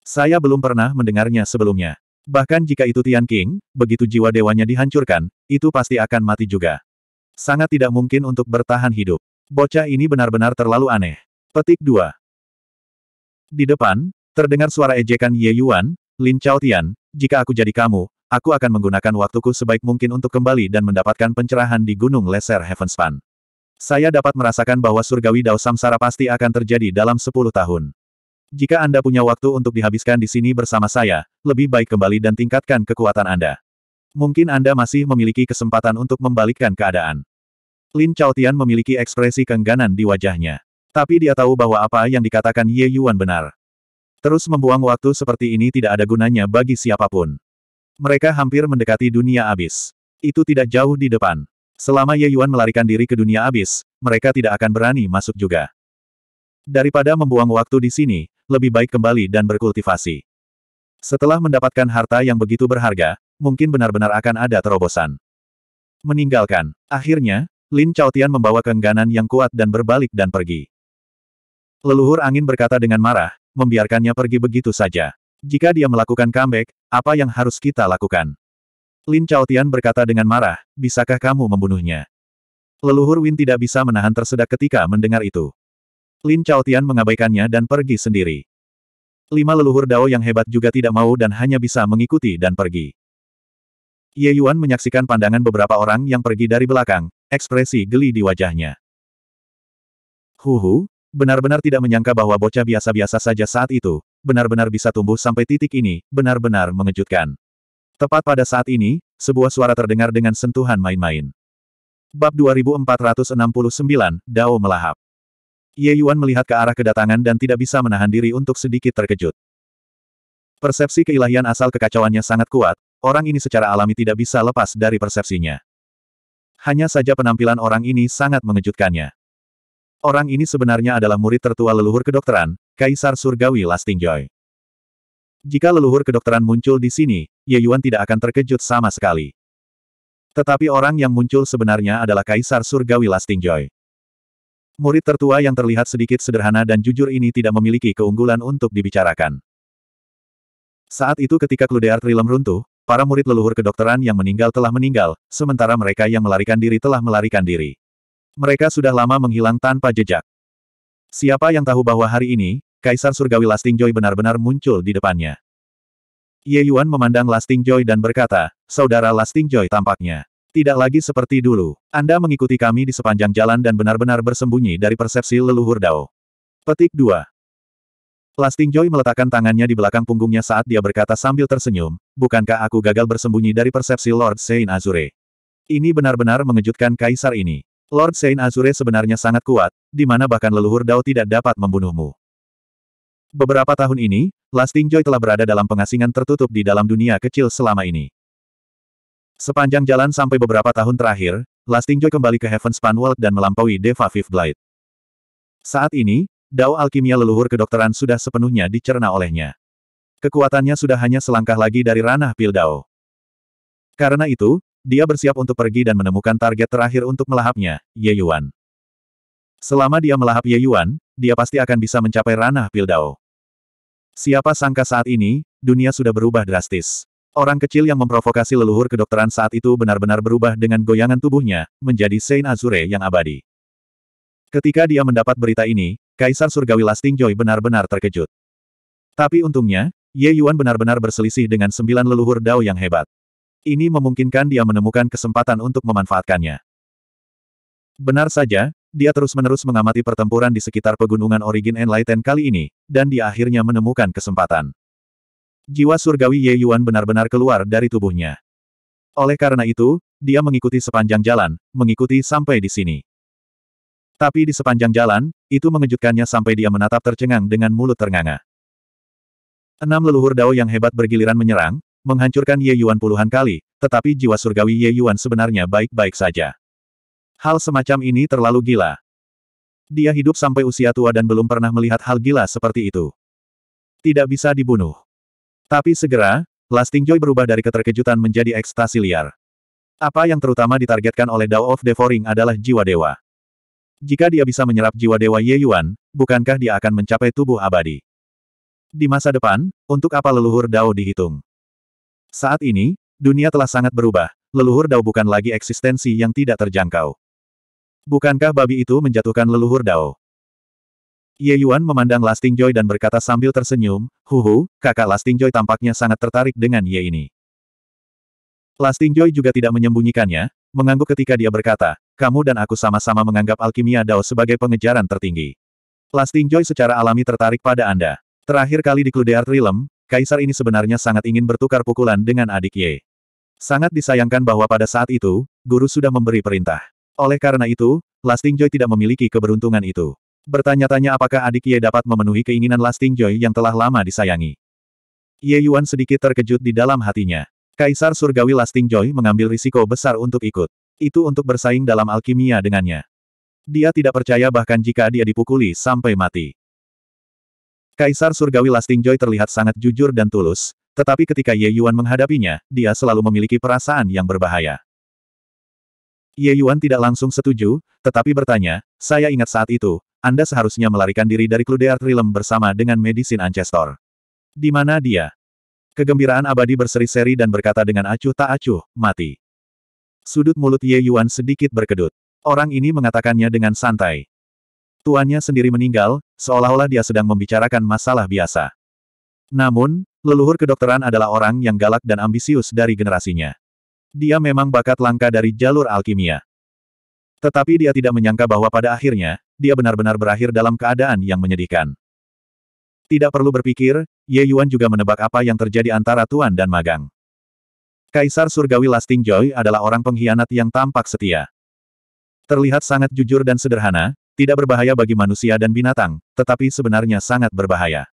Saya belum pernah mendengarnya sebelumnya. Bahkan jika itu Tian King, begitu jiwa dewanya dihancurkan, itu pasti akan mati juga. Sangat tidak mungkin untuk bertahan hidup. Bocah ini benar-benar terlalu aneh. Petik 2. Di depan, terdengar suara ejekan Ye Yuan, Lin Chao Tian, jika aku jadi kamu, aku akan menggunakan waktuku sebaik mungkin untuk kembali dan mendapatkan pencerahan di Gunung Lesser Heavenspan. Saya dapat merasakan bahwa surgawi Dao Samsara pasti akan terjadi dalam 10 tahun. Jika Anda punya waktu untuk dihabiskan di sini bersama saya, lebih baik kembali dan tingkatkan kekuatan Anda. Mungkin Anda masih memiliki kesempatan untuk membalikkan keadaan. Lin Chao Tian memiliki ekspresi keengganan di wajahnya. Tapi dia tahu bahwa apa yang dikatakan Ye Yuan benar. Terus membuang waktu seperti ini tidak ada gunanya bagi siapapun. Mereka hampir mendekati dunia abis. Itu tidak jauh di depan. Selama Ye Yuan melarikan diri ke dunia abis, mereka tidak akan berani masuk juga. Daripada membuang waktu di sini, lebih baik kembali dan berkultivasi. Setelah mendapatkan harta yang begitu berharga, mungkin benar-benar akan ada terobosan. Meninggalkan. Akhirnya, Lin Tian membawa keengganan yang kuat dan berbalik dan pergi. Leluhur angin berkata dengan marah, membiarkannya pergi begitu saja. Jika dia melakukan comeback, apa yang harus kita lakukan? Lin Chaotian berkata dengan marah, bisakah kamu membunuhnya? Leluhur Win tidak bisa menahan tersedak ketika mendengar itu. Lin Chaotian mengabaikannya dan pergi sendiri. Lima leluhur Dao yang hebat juga tidak mau dan hanya bisa mengikuti dan pergi. Ye Yuan menyaksikan pandangan beberapa orang yang pergi dari belakang, ekspresi geli di wajahnya. Huhu, benar-benar tidak menyangka bahwa bocah biasa-biasa saja saat itu, benar-benar bisa tumbuh sampai titik ini, benar-benar mengejutkan. Tepat pada saat ini, sebuah suara terdengar dengan sentuhan main-main. Bab 2469, Dao melahap. Ye Yuan melihat ke arah kedatangan dan tidak bisa menahan diri untuk sedikit terkejut. Persepsi keilahian asal kekacauannya sangat kuat, orang ini secara alami tidak bisa lepas dari persepsinya. Hanya saja penampilan orang ini sangat mengejutkannya. Orang ini sebenarnya adalah murid tertua leluhur kedokteran, Kaisar Surgawi Lastingjoy. Jika leluhur kedokteran muncul di sini, Ye Yuan tidak akan terkejut sama sekali. Tetapi orang yang muncul sebenarnya adalah Kaisar Surgawi Lastingjoy. Murid tertua yang terlihat sedikit sederhana dan jujur ini tidak memiliki keunggulan untuk dibicarakan. Saat itu ketika Kludeart Rilem runtuh, para murid leluhur kedokteran yang meninggal telah meninggal, sementara mereka yang melarikan diri telah melarikan diri. Mereka sudah lama menghilang tanpa jejak. Siapa yang tahu bahwa hari ini, Kaisar Surgawi Lasting Joy benar-benar muncul di depannya. Ye Yuan memandang Lasting Joy dan berkata, Saudara Lasting Joy tampaknya. Tidak lagi seperti dulu. Anda mengikuti kami di sepanjang jalan dan benar-benar bersembunyi dari persepsi leluhur Dao. Petik 2. Lasting Joy meletakkan tangannya di belakang punggungnya saat dia berkata sambil tersenyum, Bukankah aku gagal bersembunyi dari persepsi Lord Saint Azure? Ini benar-benar mengejutkan kaisar ini. Lord Saint Azure sebenarnya sangat kuat, di mana bahkan leluhur Dao tidak dapat membunuhmu. Beberapa tahun ini, Lasting Joy telah berada dalam pengasingan tertutup di dalam dunia kecil selama ini. Sepanjang jalan sampai beberapa tahun terakhir, Lasting Joy kembali ke Heaven Span World dan melampaui Deva Fifth Blight. Saat ini, Dao alkimia leluhur kedokteran sudah sepenuhnya dicerna olehnya. Kekuatannya sudah hanya selangkah lagi dari ranah pil Dao. Karena itu, dia bersiap untuk pergi dan menemukan target terakhir untuk melahapnya, Ye Yuan. Selama dia melahap Ye Yuan, dia pasti akan bisa mencapai ranah Pildao. Siapa sangka saat ini, dunia sudah berubah drastis. Orang kecil yang memprovokasi leluhur kedokteran saat itu benar-benar berubah dengan goyangan tubuhnya, menjadi Saint Azure yang abadi. Ketika dia mendapat berita ini, Kaisar Surgawi Lasting Joy benar-benar terkejut. Tapi untungnya, Ye Yuan benar-benar berselisih dengan sembilan leluhur Dao yang hebat. Ini memungkinkan dia menemukan kesempatan untuk memanfaatkannya. Benar saja, dia terus-menerus mengamati pertempuran di sekitar pegunungan Origin Enlighten kali ini, dan dia akhirnya menemukan kesempatan. Jiwa surgawi Ye Yuan benar-benar keluar dari tubuhnya. Oleh karena itu, dia mengikuti sepanjang jalan, mengikuti sampai di sini. Tapi di sepanjang jalan, itu mengejutkannya sampai dia menatap tercengang dengan mulut ternganga. Enam leluhur Dao yang hebat bergiliran menyerang, menghancurkan Ye Yuan puluhan kali, tetapi jiwa surgawi Ye Yuan sebenarnya baik-baik saja. Hal semacam ini terlalu gila. Dia hidup sampai usia tua dan belum pernah melihat hal gila seperti itu. Tidak bisa dibunuh. Tapi segera, Lasting Joy berubah dari keterkejutan menjadi ekstasi liar. Apa yang terutama ditargetkan oleh Dao of Devouring adalah jiwa dewa. Jika dia bisa menyerap jiwa dewa Ye Yuan, bukankah dia akan mencapai tubuh abadi? Di masa depan, untuk apa leluhur Dao dihitung? Saat ini, dunia telah sangat berubah, leluhur Dao bukan lagi eksistensi yang tidak terjangkau. Bukankah babi itu menjatuhkan leluhur Dao? Ye Yuan memandang Lasting Joy dan berkata sambil tersenyum, Huhu, kakak Lasting Joy tampaknya sangat tertarik dengan Ye ini. Lasting Joy juga tidak menyembunyikannya, mengangguk ketika dia berkata, kamu dan aku sama-sama menganggap alkimia Dao sebagai pengejaran tertinggi. Lasting Joy secara alami tertarik pada Anda. Terakhir kali di Kludear Realm, kaisar ini sebenarnya sangat ingin bertukar pukulan dengan adik Ye. Sangat disayangkan bahwa pada saat itu, guru sudah memberi perintah. Oleh karena itu, Lasting Joy tidak memiliki keberuntungan itu. Bertanya-tanya apakah adik Ye dapat memenuhi keinginan Lasting Joy yang telah lama disayangi. Ye Yuan sedikit terkejut di dalam hatinya. Kaisar Surgawi Lasting Joy mengambil risiko besar untuk ikut. Itu untuk bersaing dalam alkimia dengannya. Dia tidak percaya bahkan jika dia dipukuli sampai mati. Kaisar Surgawi Lasting Joy terlihat sangat jujur dan tulus, tetapi ketika Ye Yuan menghadapinya, dia selalu memiliki perasaan yang berbahaya. Ye Yuan tidak langsung setuju, tetapi bertanya, saya ingat saat itu, Anda seharusnya melarikan diri dari Kluder Realm bersama dengan Medisin Ancestor. Di mana dia? Kegembiraan abadi berseri-seri dan berkata dengan acuh tak acuh, mati. Sudut mulut Ye Yuan sedikit berkedut. Orang ini mengatakannya dengan santai. Tuannya sendiri meninggal, seolah-olah dia sedang membicarakan masalah biasa. Namun, leluhur kedokteran adalah orang yang galak dan ambisius dari generasinya. Dia memang bakat langka dari jalur alkimia. Tetapi dia tidak menyangka bahwa pada akhirnya, dia benar-benar berakhir dalam keadaan yang menyedihkan. Tidak perlu berpikir, Ye Yuan juga menebak apa yang terjadi antara Tuan dan Magang. Kaisar Surgawi Lasting Joy adalah orang pengkhianat yang tampak setia. Terlihat sangat jujur dan sederhana, tidak berbahaya bagi manusia dan binatang, tetapi sebenarnya sangat berbahaya.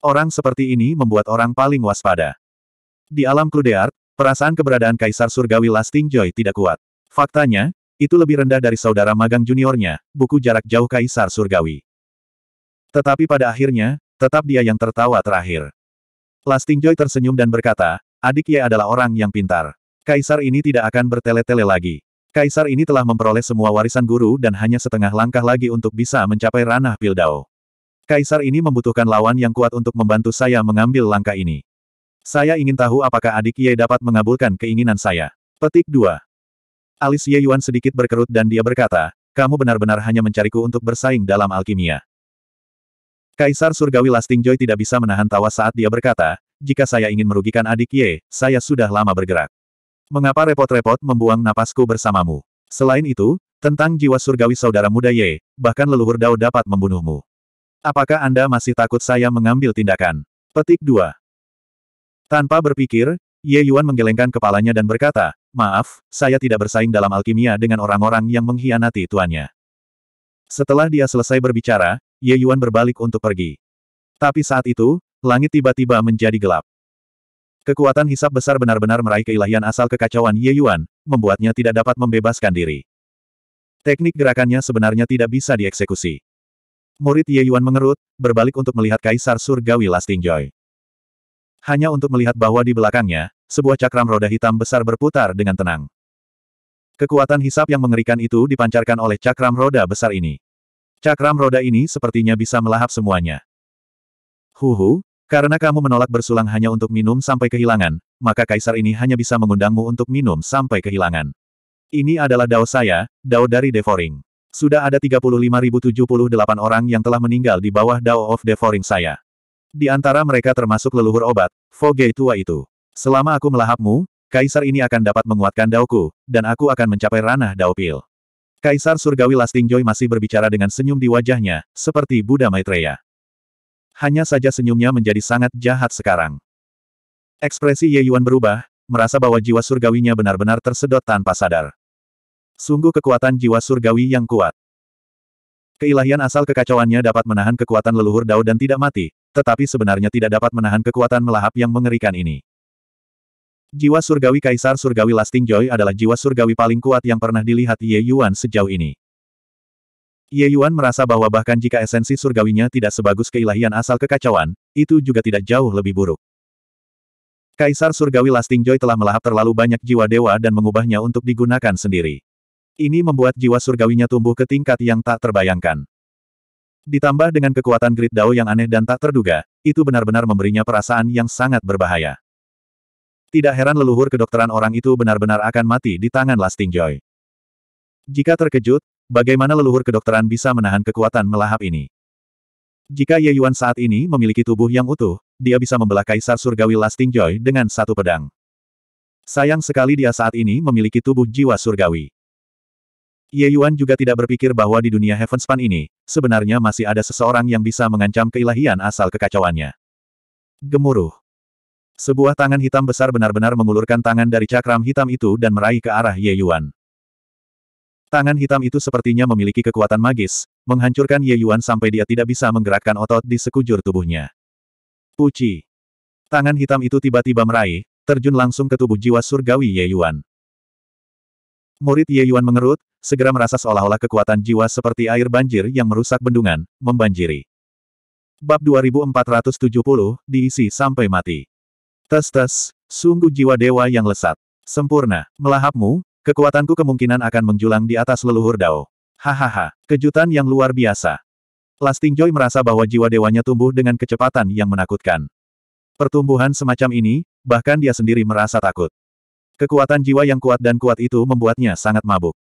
Orang seperti ini membuat orang paling waspada. Di alam Kludeart, perasaan keberadaan Kaisar Surgawi Lasting Joy tidak kuat. Faktanya, itu lebih rendah dari saudara magang juniornya, buku jarak jauh Kaisar Surgawi. Tetapi pada akhirnya, tetap dia yang tertawa terakhir. Lasting Joy tersenyum dan berkata, adik Ye adalah orang yang pintar. Kaisar ini tidak akan bertele-tele lagi. Kaisar ini telah memperoleh semua warisan guru dan hanya setengah langkah lagi untuk bisa mencapai ranah Pildao. Kaisar ini membutuhkan lawan yang kuat untuk membantu saya mengambil langkah ini. Saya ingin tahu apakah adik Ye dapat mengabulkan keinginan saya. Petik 2. Alis Ye Yuan sedikit berkerut dan dia berkata, kamu benar-benar hanya mencariku untuk bersaing dalam alkimia. Kaisar Surgawi Lasting Joy tidak bisa menahan tawa saat dia berkata, jika saya ingin merugikan adik Ye, saya sudah lama bergerak. Mengapa repot-repot membuang napasku bersamamu? Selain itu, tentang jiwa surgawi saudara muda Ye, bahkan leluhur Dao dapat membunuhmu. Apakah Anda masih takut saya mengambil tindakan? Petik 2. Tanpa berpikir, Ye Yuan menggelengkan kepalanya dan berkata, Maaf, saya tidak bersaing dalam alkimia dengan orang-orang yang mengkhianati tuannya. Setelah dia selesai berbicara, Ye Yuan berbalik untuk pergi. Tapi saat itu, langit tiba-tiba menjadi gelap. Kekuatan hisap besar benar-benar meraih keilahian asal kekacauan Ye Yuan, membuatnya tidak dapat membebaskan diri. Teknik gerakannya sebenarnya tidak bisa dieksekusi. Murid Ye Yuan mengerut, berbalik untuk melihat Kaisar Surgawi Lasting Joy. Hanya untuk melihat bahwa di belakangnya, sebuah cakram roda hitam besar berputar dengan tenang. Kekuatan hisap yang mengerikan itu dipancarkan oleh cakram roda besar ini. Cakram roda ini sepertinya bisa melahap semuanya. Huhu, karena kamu menolak bersulang hanya untuk minum sampai kehilangan, maka kaisar ini hanya bisa mengundangmu untuk minum sampai kehilangan. Ini adalah dao saya, dao dari Devoring. Sudah ada 35.078 orang yang telah meninggal di bawah dao of Devoring saya. Di antara mereka termasuk leluhur obat, Foge tua itu. Selama aku melahapmu, kaisar ini akan dapat menguatkan daoku, dan aku akan mencapai ranah dao pil. Kaisar Surgawi Lasting Joy masih berbicara dengan senyum di wajahnya, seperti Buddha Maitreya hanya saja senyumnya menjadi sangat jahat sekarang. Ekspresi Ye Yuan berubah, merasa bahwa jiwa surgawinya benar-benar tersedot tanpa sadar. Sungguh kekuatan jiwa surgawi yang kuat. Keilahian asal kekacauannya dapat menahan kekuatan leluhur dao dan tidak mati, tetapi sebenarnya tidak dapat menahan kekuatan melahap yang mengerikan ini. Jiwa surgawi Kaisar Surgawi Lasting Joy adalah jiwa surgawi paling kuat yang pernah dilihat Ye Yuan sejauh ini. Ye Yuan merasa bahwa bahkan jika esensi surgawinya tidak sebagus keilahian asal kekacauan, itu juga tidak jauh lebih buruk. Kaisar Surgawi Lasting Joy telah melahap terlalu banyak jiwa dewa dan mengubahnya untuk digunakan sendiri. Ini membuat jiwa surgawinya tumbuh ke tingkat yang tak terbayangkan. Ditambah dengan kekuatan Great Dao yang aneh dan tak terduga, itu benar-benar memberinya perasaan yang sangat berbahaya. Tidak heran leluhur kedokteran orang itu benar-benar akan mati di tangan Lasting Joy. Jika terkejut, Bagaimana leluhur kedokteran bisa menahan kekuatan melahap ini? Jika Ye Yuan saat ini memiliki tubuh yang utuh, dia bisa membelah kaisar surgawi Lasting Joy dengan satu pedang. Sayang sekali dia saat ini memiliki tubuh jiwa surgawi. Ye Yuan juga tidak berpikir bahwa di dunia Heavenspan ini, sebenarnya masih ada seseorang yang bisa mengancam keilahian asal kekacauannya. Gemuruh. Sebuah tangan hitam besar benar-benar mengulurkan tangan dari cakram hitam itu dan meraih ke arah Ye Yuan. Tangan hitam itu sepertinya memiliki kekuatan magis, menghancurkan Ye Yuan sampai dia tidak bisa menggerakkan otot di sekujur tubuhnya. Puci. Tangan hitam itu tiba-tiba meraih, terjun langsung ke tubuh jiwa surgawi Ye Yuan. Murid Ye Yuan mengerut, segera merasa seolah-olah kekuatan jiwa seperti air banjir yang merusak bendungan, membanjiri. Bab 2470, diisi sampai mati. Tes-tes, sungguh jiwa dewa yang lesat. Sempurna, melahapmu, Kekuatanku kemungkinan akan menjulang di atas leluhur Dao. Hahaha, kejutan yang luar biasa. Lasting Joy merasa bahwa jiwa dewanya tumbuh dengan kecepatan yang menakutkan. Pertumbuhan semacam ini, bahkan dia sendiri merasa takut. Kekuatan jiwa yang kuat dan kuat itu membuatnya sangat mabuk.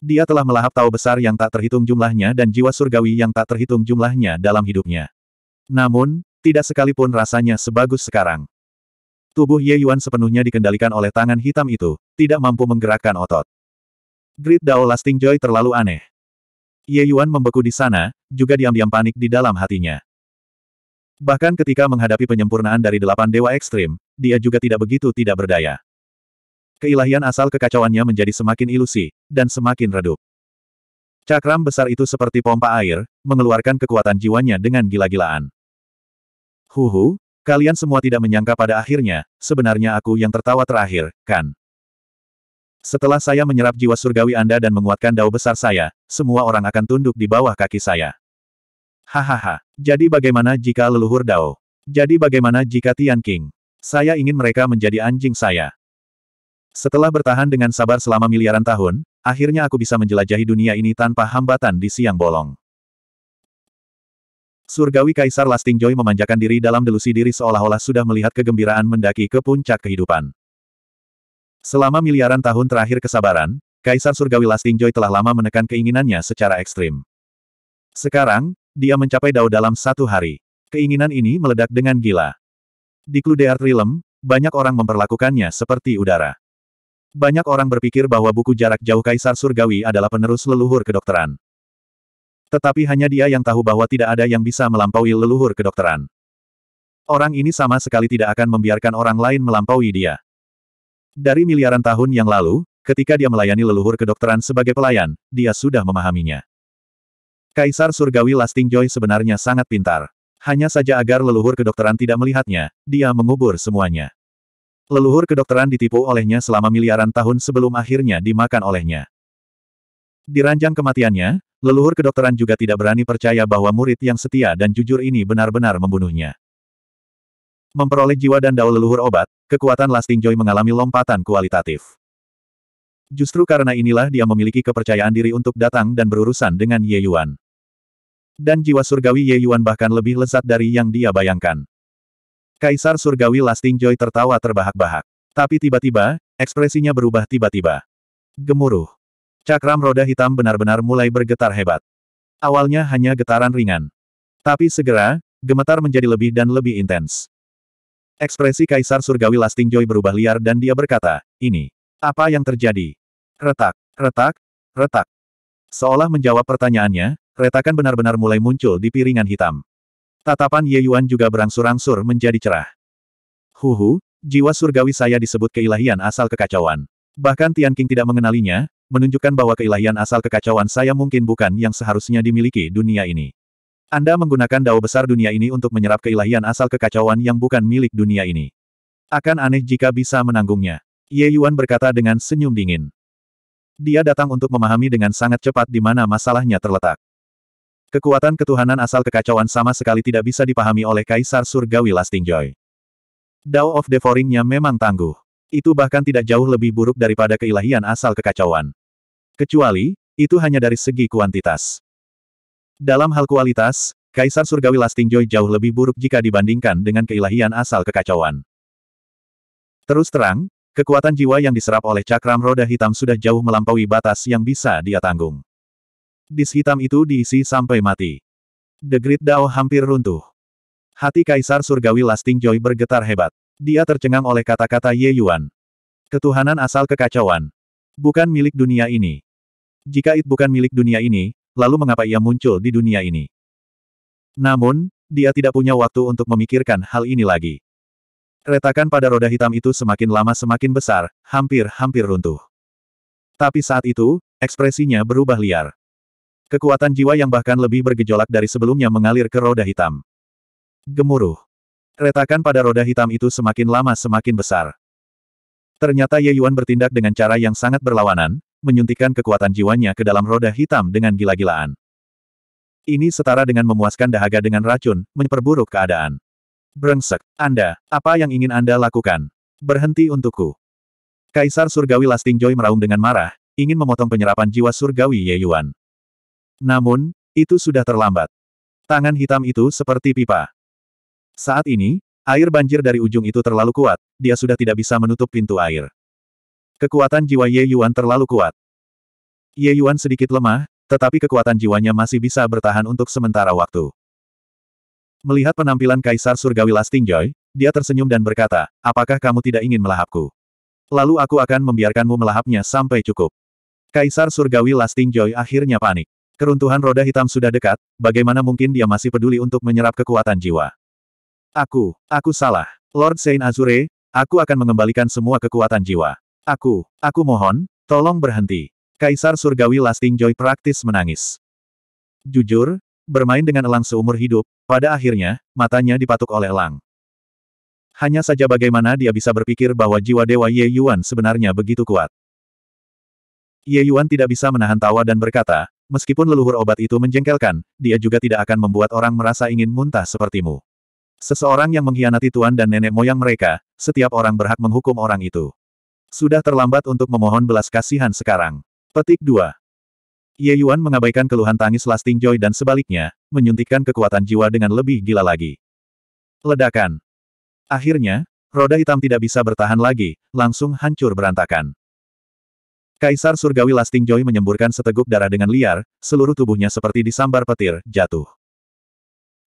Dia telah melahap tahu besar yang tak terhitung jumlahnya dan jiwa surgawi yang tak terhitung jumlahnya dalam hidupnya. Namun, tidak sekalipun rasanya sebagus sekarang. Tubuh Ye Yuan sepenuhnya dikendalikan oleh tangan hitam itu, tidak mampu menggerakkan otot. Great Dao Lasting Joy terlalu aneh. Ye Yuan membeku di sana, juga diam-diam panik di dalam hatinya. Bahkan ketika menghadapi penyempurnaan dari delapan dewa ekstrim, dia juga tidak begitu tidak berdaya. Keilahian asal kekacauannya menjadi semakin ilusi, dan semakin redup. Cakram besar itu seperti pompa air, mengeluarkan kekuatan jiwanya dengan gila-gilaan. Huhu, Kalian semua tidak menyangka pada akhirnya, sebenarnya aku yang tertawa terakhir, kan? Setelah saya menyerap jiwa surgawi Anda dan menguatkan dao besar saya, semua orang akan tunduk di bawah kaki saya. Hahaha. Jadi bagaimana jika leluhur dao? Jadi bagaimana jika Tian King? Saya ingin mereka menjadi anjing saya. Setelah bertahan dengan sabar selama miliaran tahun, akhirnya aku bisa menjelajahi dunia ini tanpa hambatan di siang bolong. Surgawi Kaisar Lasting Joy memanjakan diri dalam delusi diri seolah-olah sudah melihat kegembiraan mendaki ke puncak kehidupan. Selama miliaran tahun terakhir kesabaran, Kaisar Surgawi Lasting Joy telah lama menekan keinginannya secara ekstrim. Sekarang, dia mencapai dao dalam satu hari. Keinginan ini meledak dengan gila. Di Kluder Realm, banyak orang memperlakukannya seperti udara. Banyak orang berpikir bahwa buku jarak jauh Kaisar Surgawi adalah penerus leluhur kedokteran. Tetapi hanya dia yang tahu bahwa tidak ada yang bisa melampaui leluhur kedokteran. Orang ini sama sekali tidak akan membiarkan orang lain melampaui dia. Dari miliaran tahun yang lalu, ketika dia melayani leluhur kedokteran sebagai pelayan, dia sudah memahaminya. Kaisar Surgawi Lasting Joy sebenarnya sangat pintar. Hanya saja agar leluhur kedokteran tidak melihatnya, dia mengubur semuanya. Leluhur kedokteran ditipu olehnya selama miliaran tahun sebelum akhirnya dimakan olehnya. Di kematiannya, Leluhur kedokteran juga tidak berani percaya bahwa murid yang setia dan jujur ini benar-benar membunuhnya. Memperoleh jiwa dan dao leluhur obat, kekuatan Lasting Joy mengalami lompatan kualitatif. Justru karena inilah dia memiliki kepercayaan diri untuk datang dan berurusan dengan Ye Yuan. Dan jiwa surgawi Ye Yuan bahkan lebih lezat dari yang dia bayangkan. Kaisar surgawi Lasting Joy tertawa terbahak-bahak. Tapi tiba-tiba, ekspresinya berubah tiba-tiba. Gemuruh. Cakram roda hitam benar-benar mulai bergetar hebat. Awalnya hanya getaran ringan. Tapi segera, gemetar menjadi lebih dan lebih intens. Ekspresi Kaisar Surgawi Lasting Joy berubah liar dan dia berkata, ini. Apa yang terjadi? Retak, retak, retak. Seolah menjawab pertanyaannya, retakan benar-benar mulai muncul di piringan hitam. Tatapan Ye Yuan juga berangsur-angsur menjadi cerah. Huhu, jiwa surgawi saya disebut keilahian asal kekacauan. Bahkan Tian King tidak mengenalinya, menunjukkan bahwa keilahian asal kekacauan saya mungkin bukan yang seharusnya dimiliki dunia ini. Anda menggunakan dao besar dunia ini untuk menyerap keilahian asal kekacauan yang bukan milik dunia ini. Akan aneh jika bisa menanggungnya. Ye Yuan berkata dengan senyum dingin. Dia datang untuk memahami dengan sangat cepat di mana masalahnya terletak. Kekuatan ketuhanan asal kekacauan sama sekali tidak bisa dipahami oleh Kaisar Surgawi Joy. Dao of Devouring-nya memang tangguh. Itu bahkan tidak jauh lebih buruk daripada keilahian asal kekacauan. Kecuali, itu hanya dari segi kuantitas. Dalam hal kualitas, Kaisar Surgawi Lasting Joy jauh lebih buruk jika dibandingkan dengan keilahian asal kekacauan. Terus terang, kekuatan jiwa yang diserap oleh cakram roda hitam sudah jauh melampaui batas yang bisa dia tanggung. Dis hitam itu diisi sampai mati. The Great Dao hampir runtuh. Hati Kaisar Surgawi Lasting Joy bergetar hebat. Dia tercengang oleh kata-kata Ye Yuan. Ketuhanan asal kekacauan, Bukan milik dunia ini. Jika It bukan milik dunia ini, lalu mengapa ia muncul di dunia ini? Namun, dia tidak punya waktu untuk memikirkan hal ini lagi. Retakan pada roda hitam itu semakin lama semakin besar, hampir-hampir runtuh. Tapi saat itu, ekspresinya berubah liar. Kekuatan jiwa yang bahkan lebih bergejolak dari sebelumnya mengalir ke roda hitam. Gemuruh. Retakan pada roda hitam itu semakin lama semakin besar. Ternyata Ye Yuan bertindak dengan cara yang sangat berlawanan, menyuntikkan kekuatan jiwanya ke dalam roda hitam dengan gila-gilaan. Ini setara dengan memuaskan dahaga dengan racun, memperburuk keadaan. Brengsek, Anda, apa yang ingin Anda lakukan? Berhenti untukku. Kaisar Surgawi Lasting Joy meraung dengan marah, ingin memotong penyerapan jiwa Surgawi Ye Yuan. Namun, itu sudah terlambat. Tangan hitam itu seperti pipa. Saat ini, air banjir dari ujung itu terlalu kuat, dia sudah tidak bisa menutup pintu air. Kekuatan jiwa Ye Yuan terlalu kuat. Ye Yuan sedikit lemah, tetapi kekuatan jiwanya masih bisa bertahan untuk sementara waktu. Melihat penampilan Kaisar Surgawi Lasting Joy, dia tersenyum dan berkata, apakah kamu tidak ingin melahapku? Lalu aku akan membiarkanmu melahapnya sampai cukup. Kaisar Surgawi Lasting Joy akhirnya panik. Keruntuhan roda hitam sudah dekat, bagaimana mungkin dia masih peduli untuk menyerap kekuatan jiwa? Aku, aku salah. Lord Saint Azure, Aku akan mengembalikan semua kekuatan jiwa. Aku, aku mohon, tolong berhenti. Kaisar Surgawi Lasting Joy praktis menangis. Jujur, bermain dengan elang seumur hidup, pada akhirnya, matanya dipatuk oleh elang. Hanya saja bagaimana dia bisa berpikir bahwa jiwa Dewa Ye Yuan sebenarnya begitu kuat. Ye Yuan tidak bisa menahan tawa dan berkata, meskipun leluhur obat itu menjengkelkan, dia juga tidak akan membuat orang merasa ingin muntah sepertimu. Seseorang yang mengkhianati tuan dan nenek moyang mereka, setiap orang berhak menghukum orang itu. Sudah terlambat untuk memohon belas kasihan sekarang. Petik 2. Ye Yuan mengabaikan keluhan tangis Lasting Joy dan sebaliknya, menyuntikkan kekuatan jiwa dengan lebih gila lagi. Ledakan. Akhirnya, roda hitam tidak bisa bertahan lagi, langsung hancur berantakan. Kaisar Surgawi Lasting Joy menyemburkan seteguk darah dengan liar, seluruh tubuhnya seperti disambar petir, jatuh.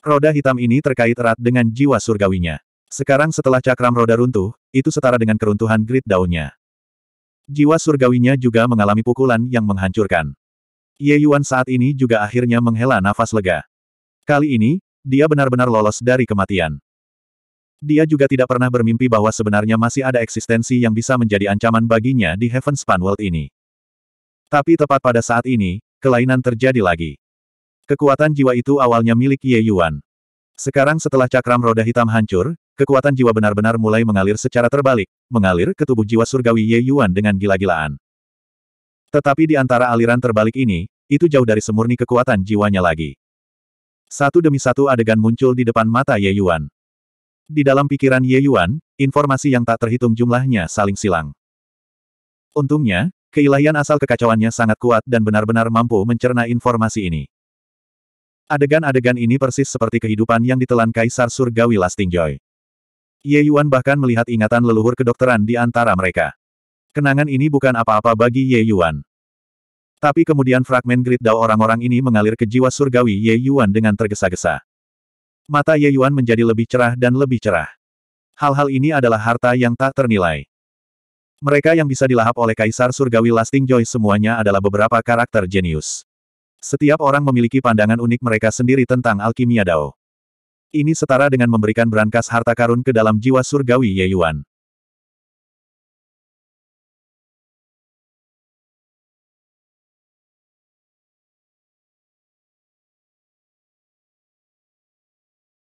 Roda hitam ini terkait erat dengan jiwa surgawinya. Sekarang setelah cakram roda runtuh, itu setara dengan keruntuhan grid daunnya. Jiwa surgawinya juga mengalami pukulan yang menghancurkan. Ye Yuan saat ini juga akhirnya menghela nafas lega. Kali ini, dia benar-benar lolos dari kematian. Dia juga tidak pernah bermimpi bahwa sebenarnya masih ada eksistensi yang bisa menjadi ancaman baginya di Heaven Span World ini. Tapi tepat pada saat ini, kelainan terjadi lagi. Kekuatan jiwa itu awalnya milik Ye Yuan. Sekarang setelah cakram roda hitam hancur, kekuatan jiwa benar-benar mulai mengalir secara terbalik, mengalir ke tubuh jiwa surgawi Ye Yuan dengan gila-gilaan. Tetapi di antara aliran terbalik ini, itu jauh dari semurni kekuatan jiwanya lagi. Satu demi satu adegan muncul di depan mata Ye Yuan. Di dalam pikiran Ye Yuan, informasi yang tak terhitung jumlahnya saling silang. Untungnya, keilahian asal kekacauannya sangat kuat dan benar-benar mampu mencerna informasi ini. Adegan-adegan ini persis seperti kehidupan yang ditelan Kaisar Surgawi Lasting Joy. Ye Yuan bahkan melihat ingatan leluhur kedokteran di antara mereka. Kenangan ini bukan apa-apa bagi Ye Yuan. Tapi kemudian fragmen grid dao orang-orang ini mengalir ke jiwa surgawi Ye Yuan dengan tergesa-gesa. Mata Ye Yuan menjadi lebih cerah dan lebih cerah. Hal-hal ini adalah harta yang tak ternilai. Mereka yang bisa dilahap oleh Kaisar Surgawi Lasting Joy semuanya adalah beberapa karakter jenius. Setiap orang memiliki pandangan unik mereka sendiri tentang alkimia Dao. Ini setara dengan memberikan berangkas harta karun ke dalam jiwa surgawi Ye Yuan.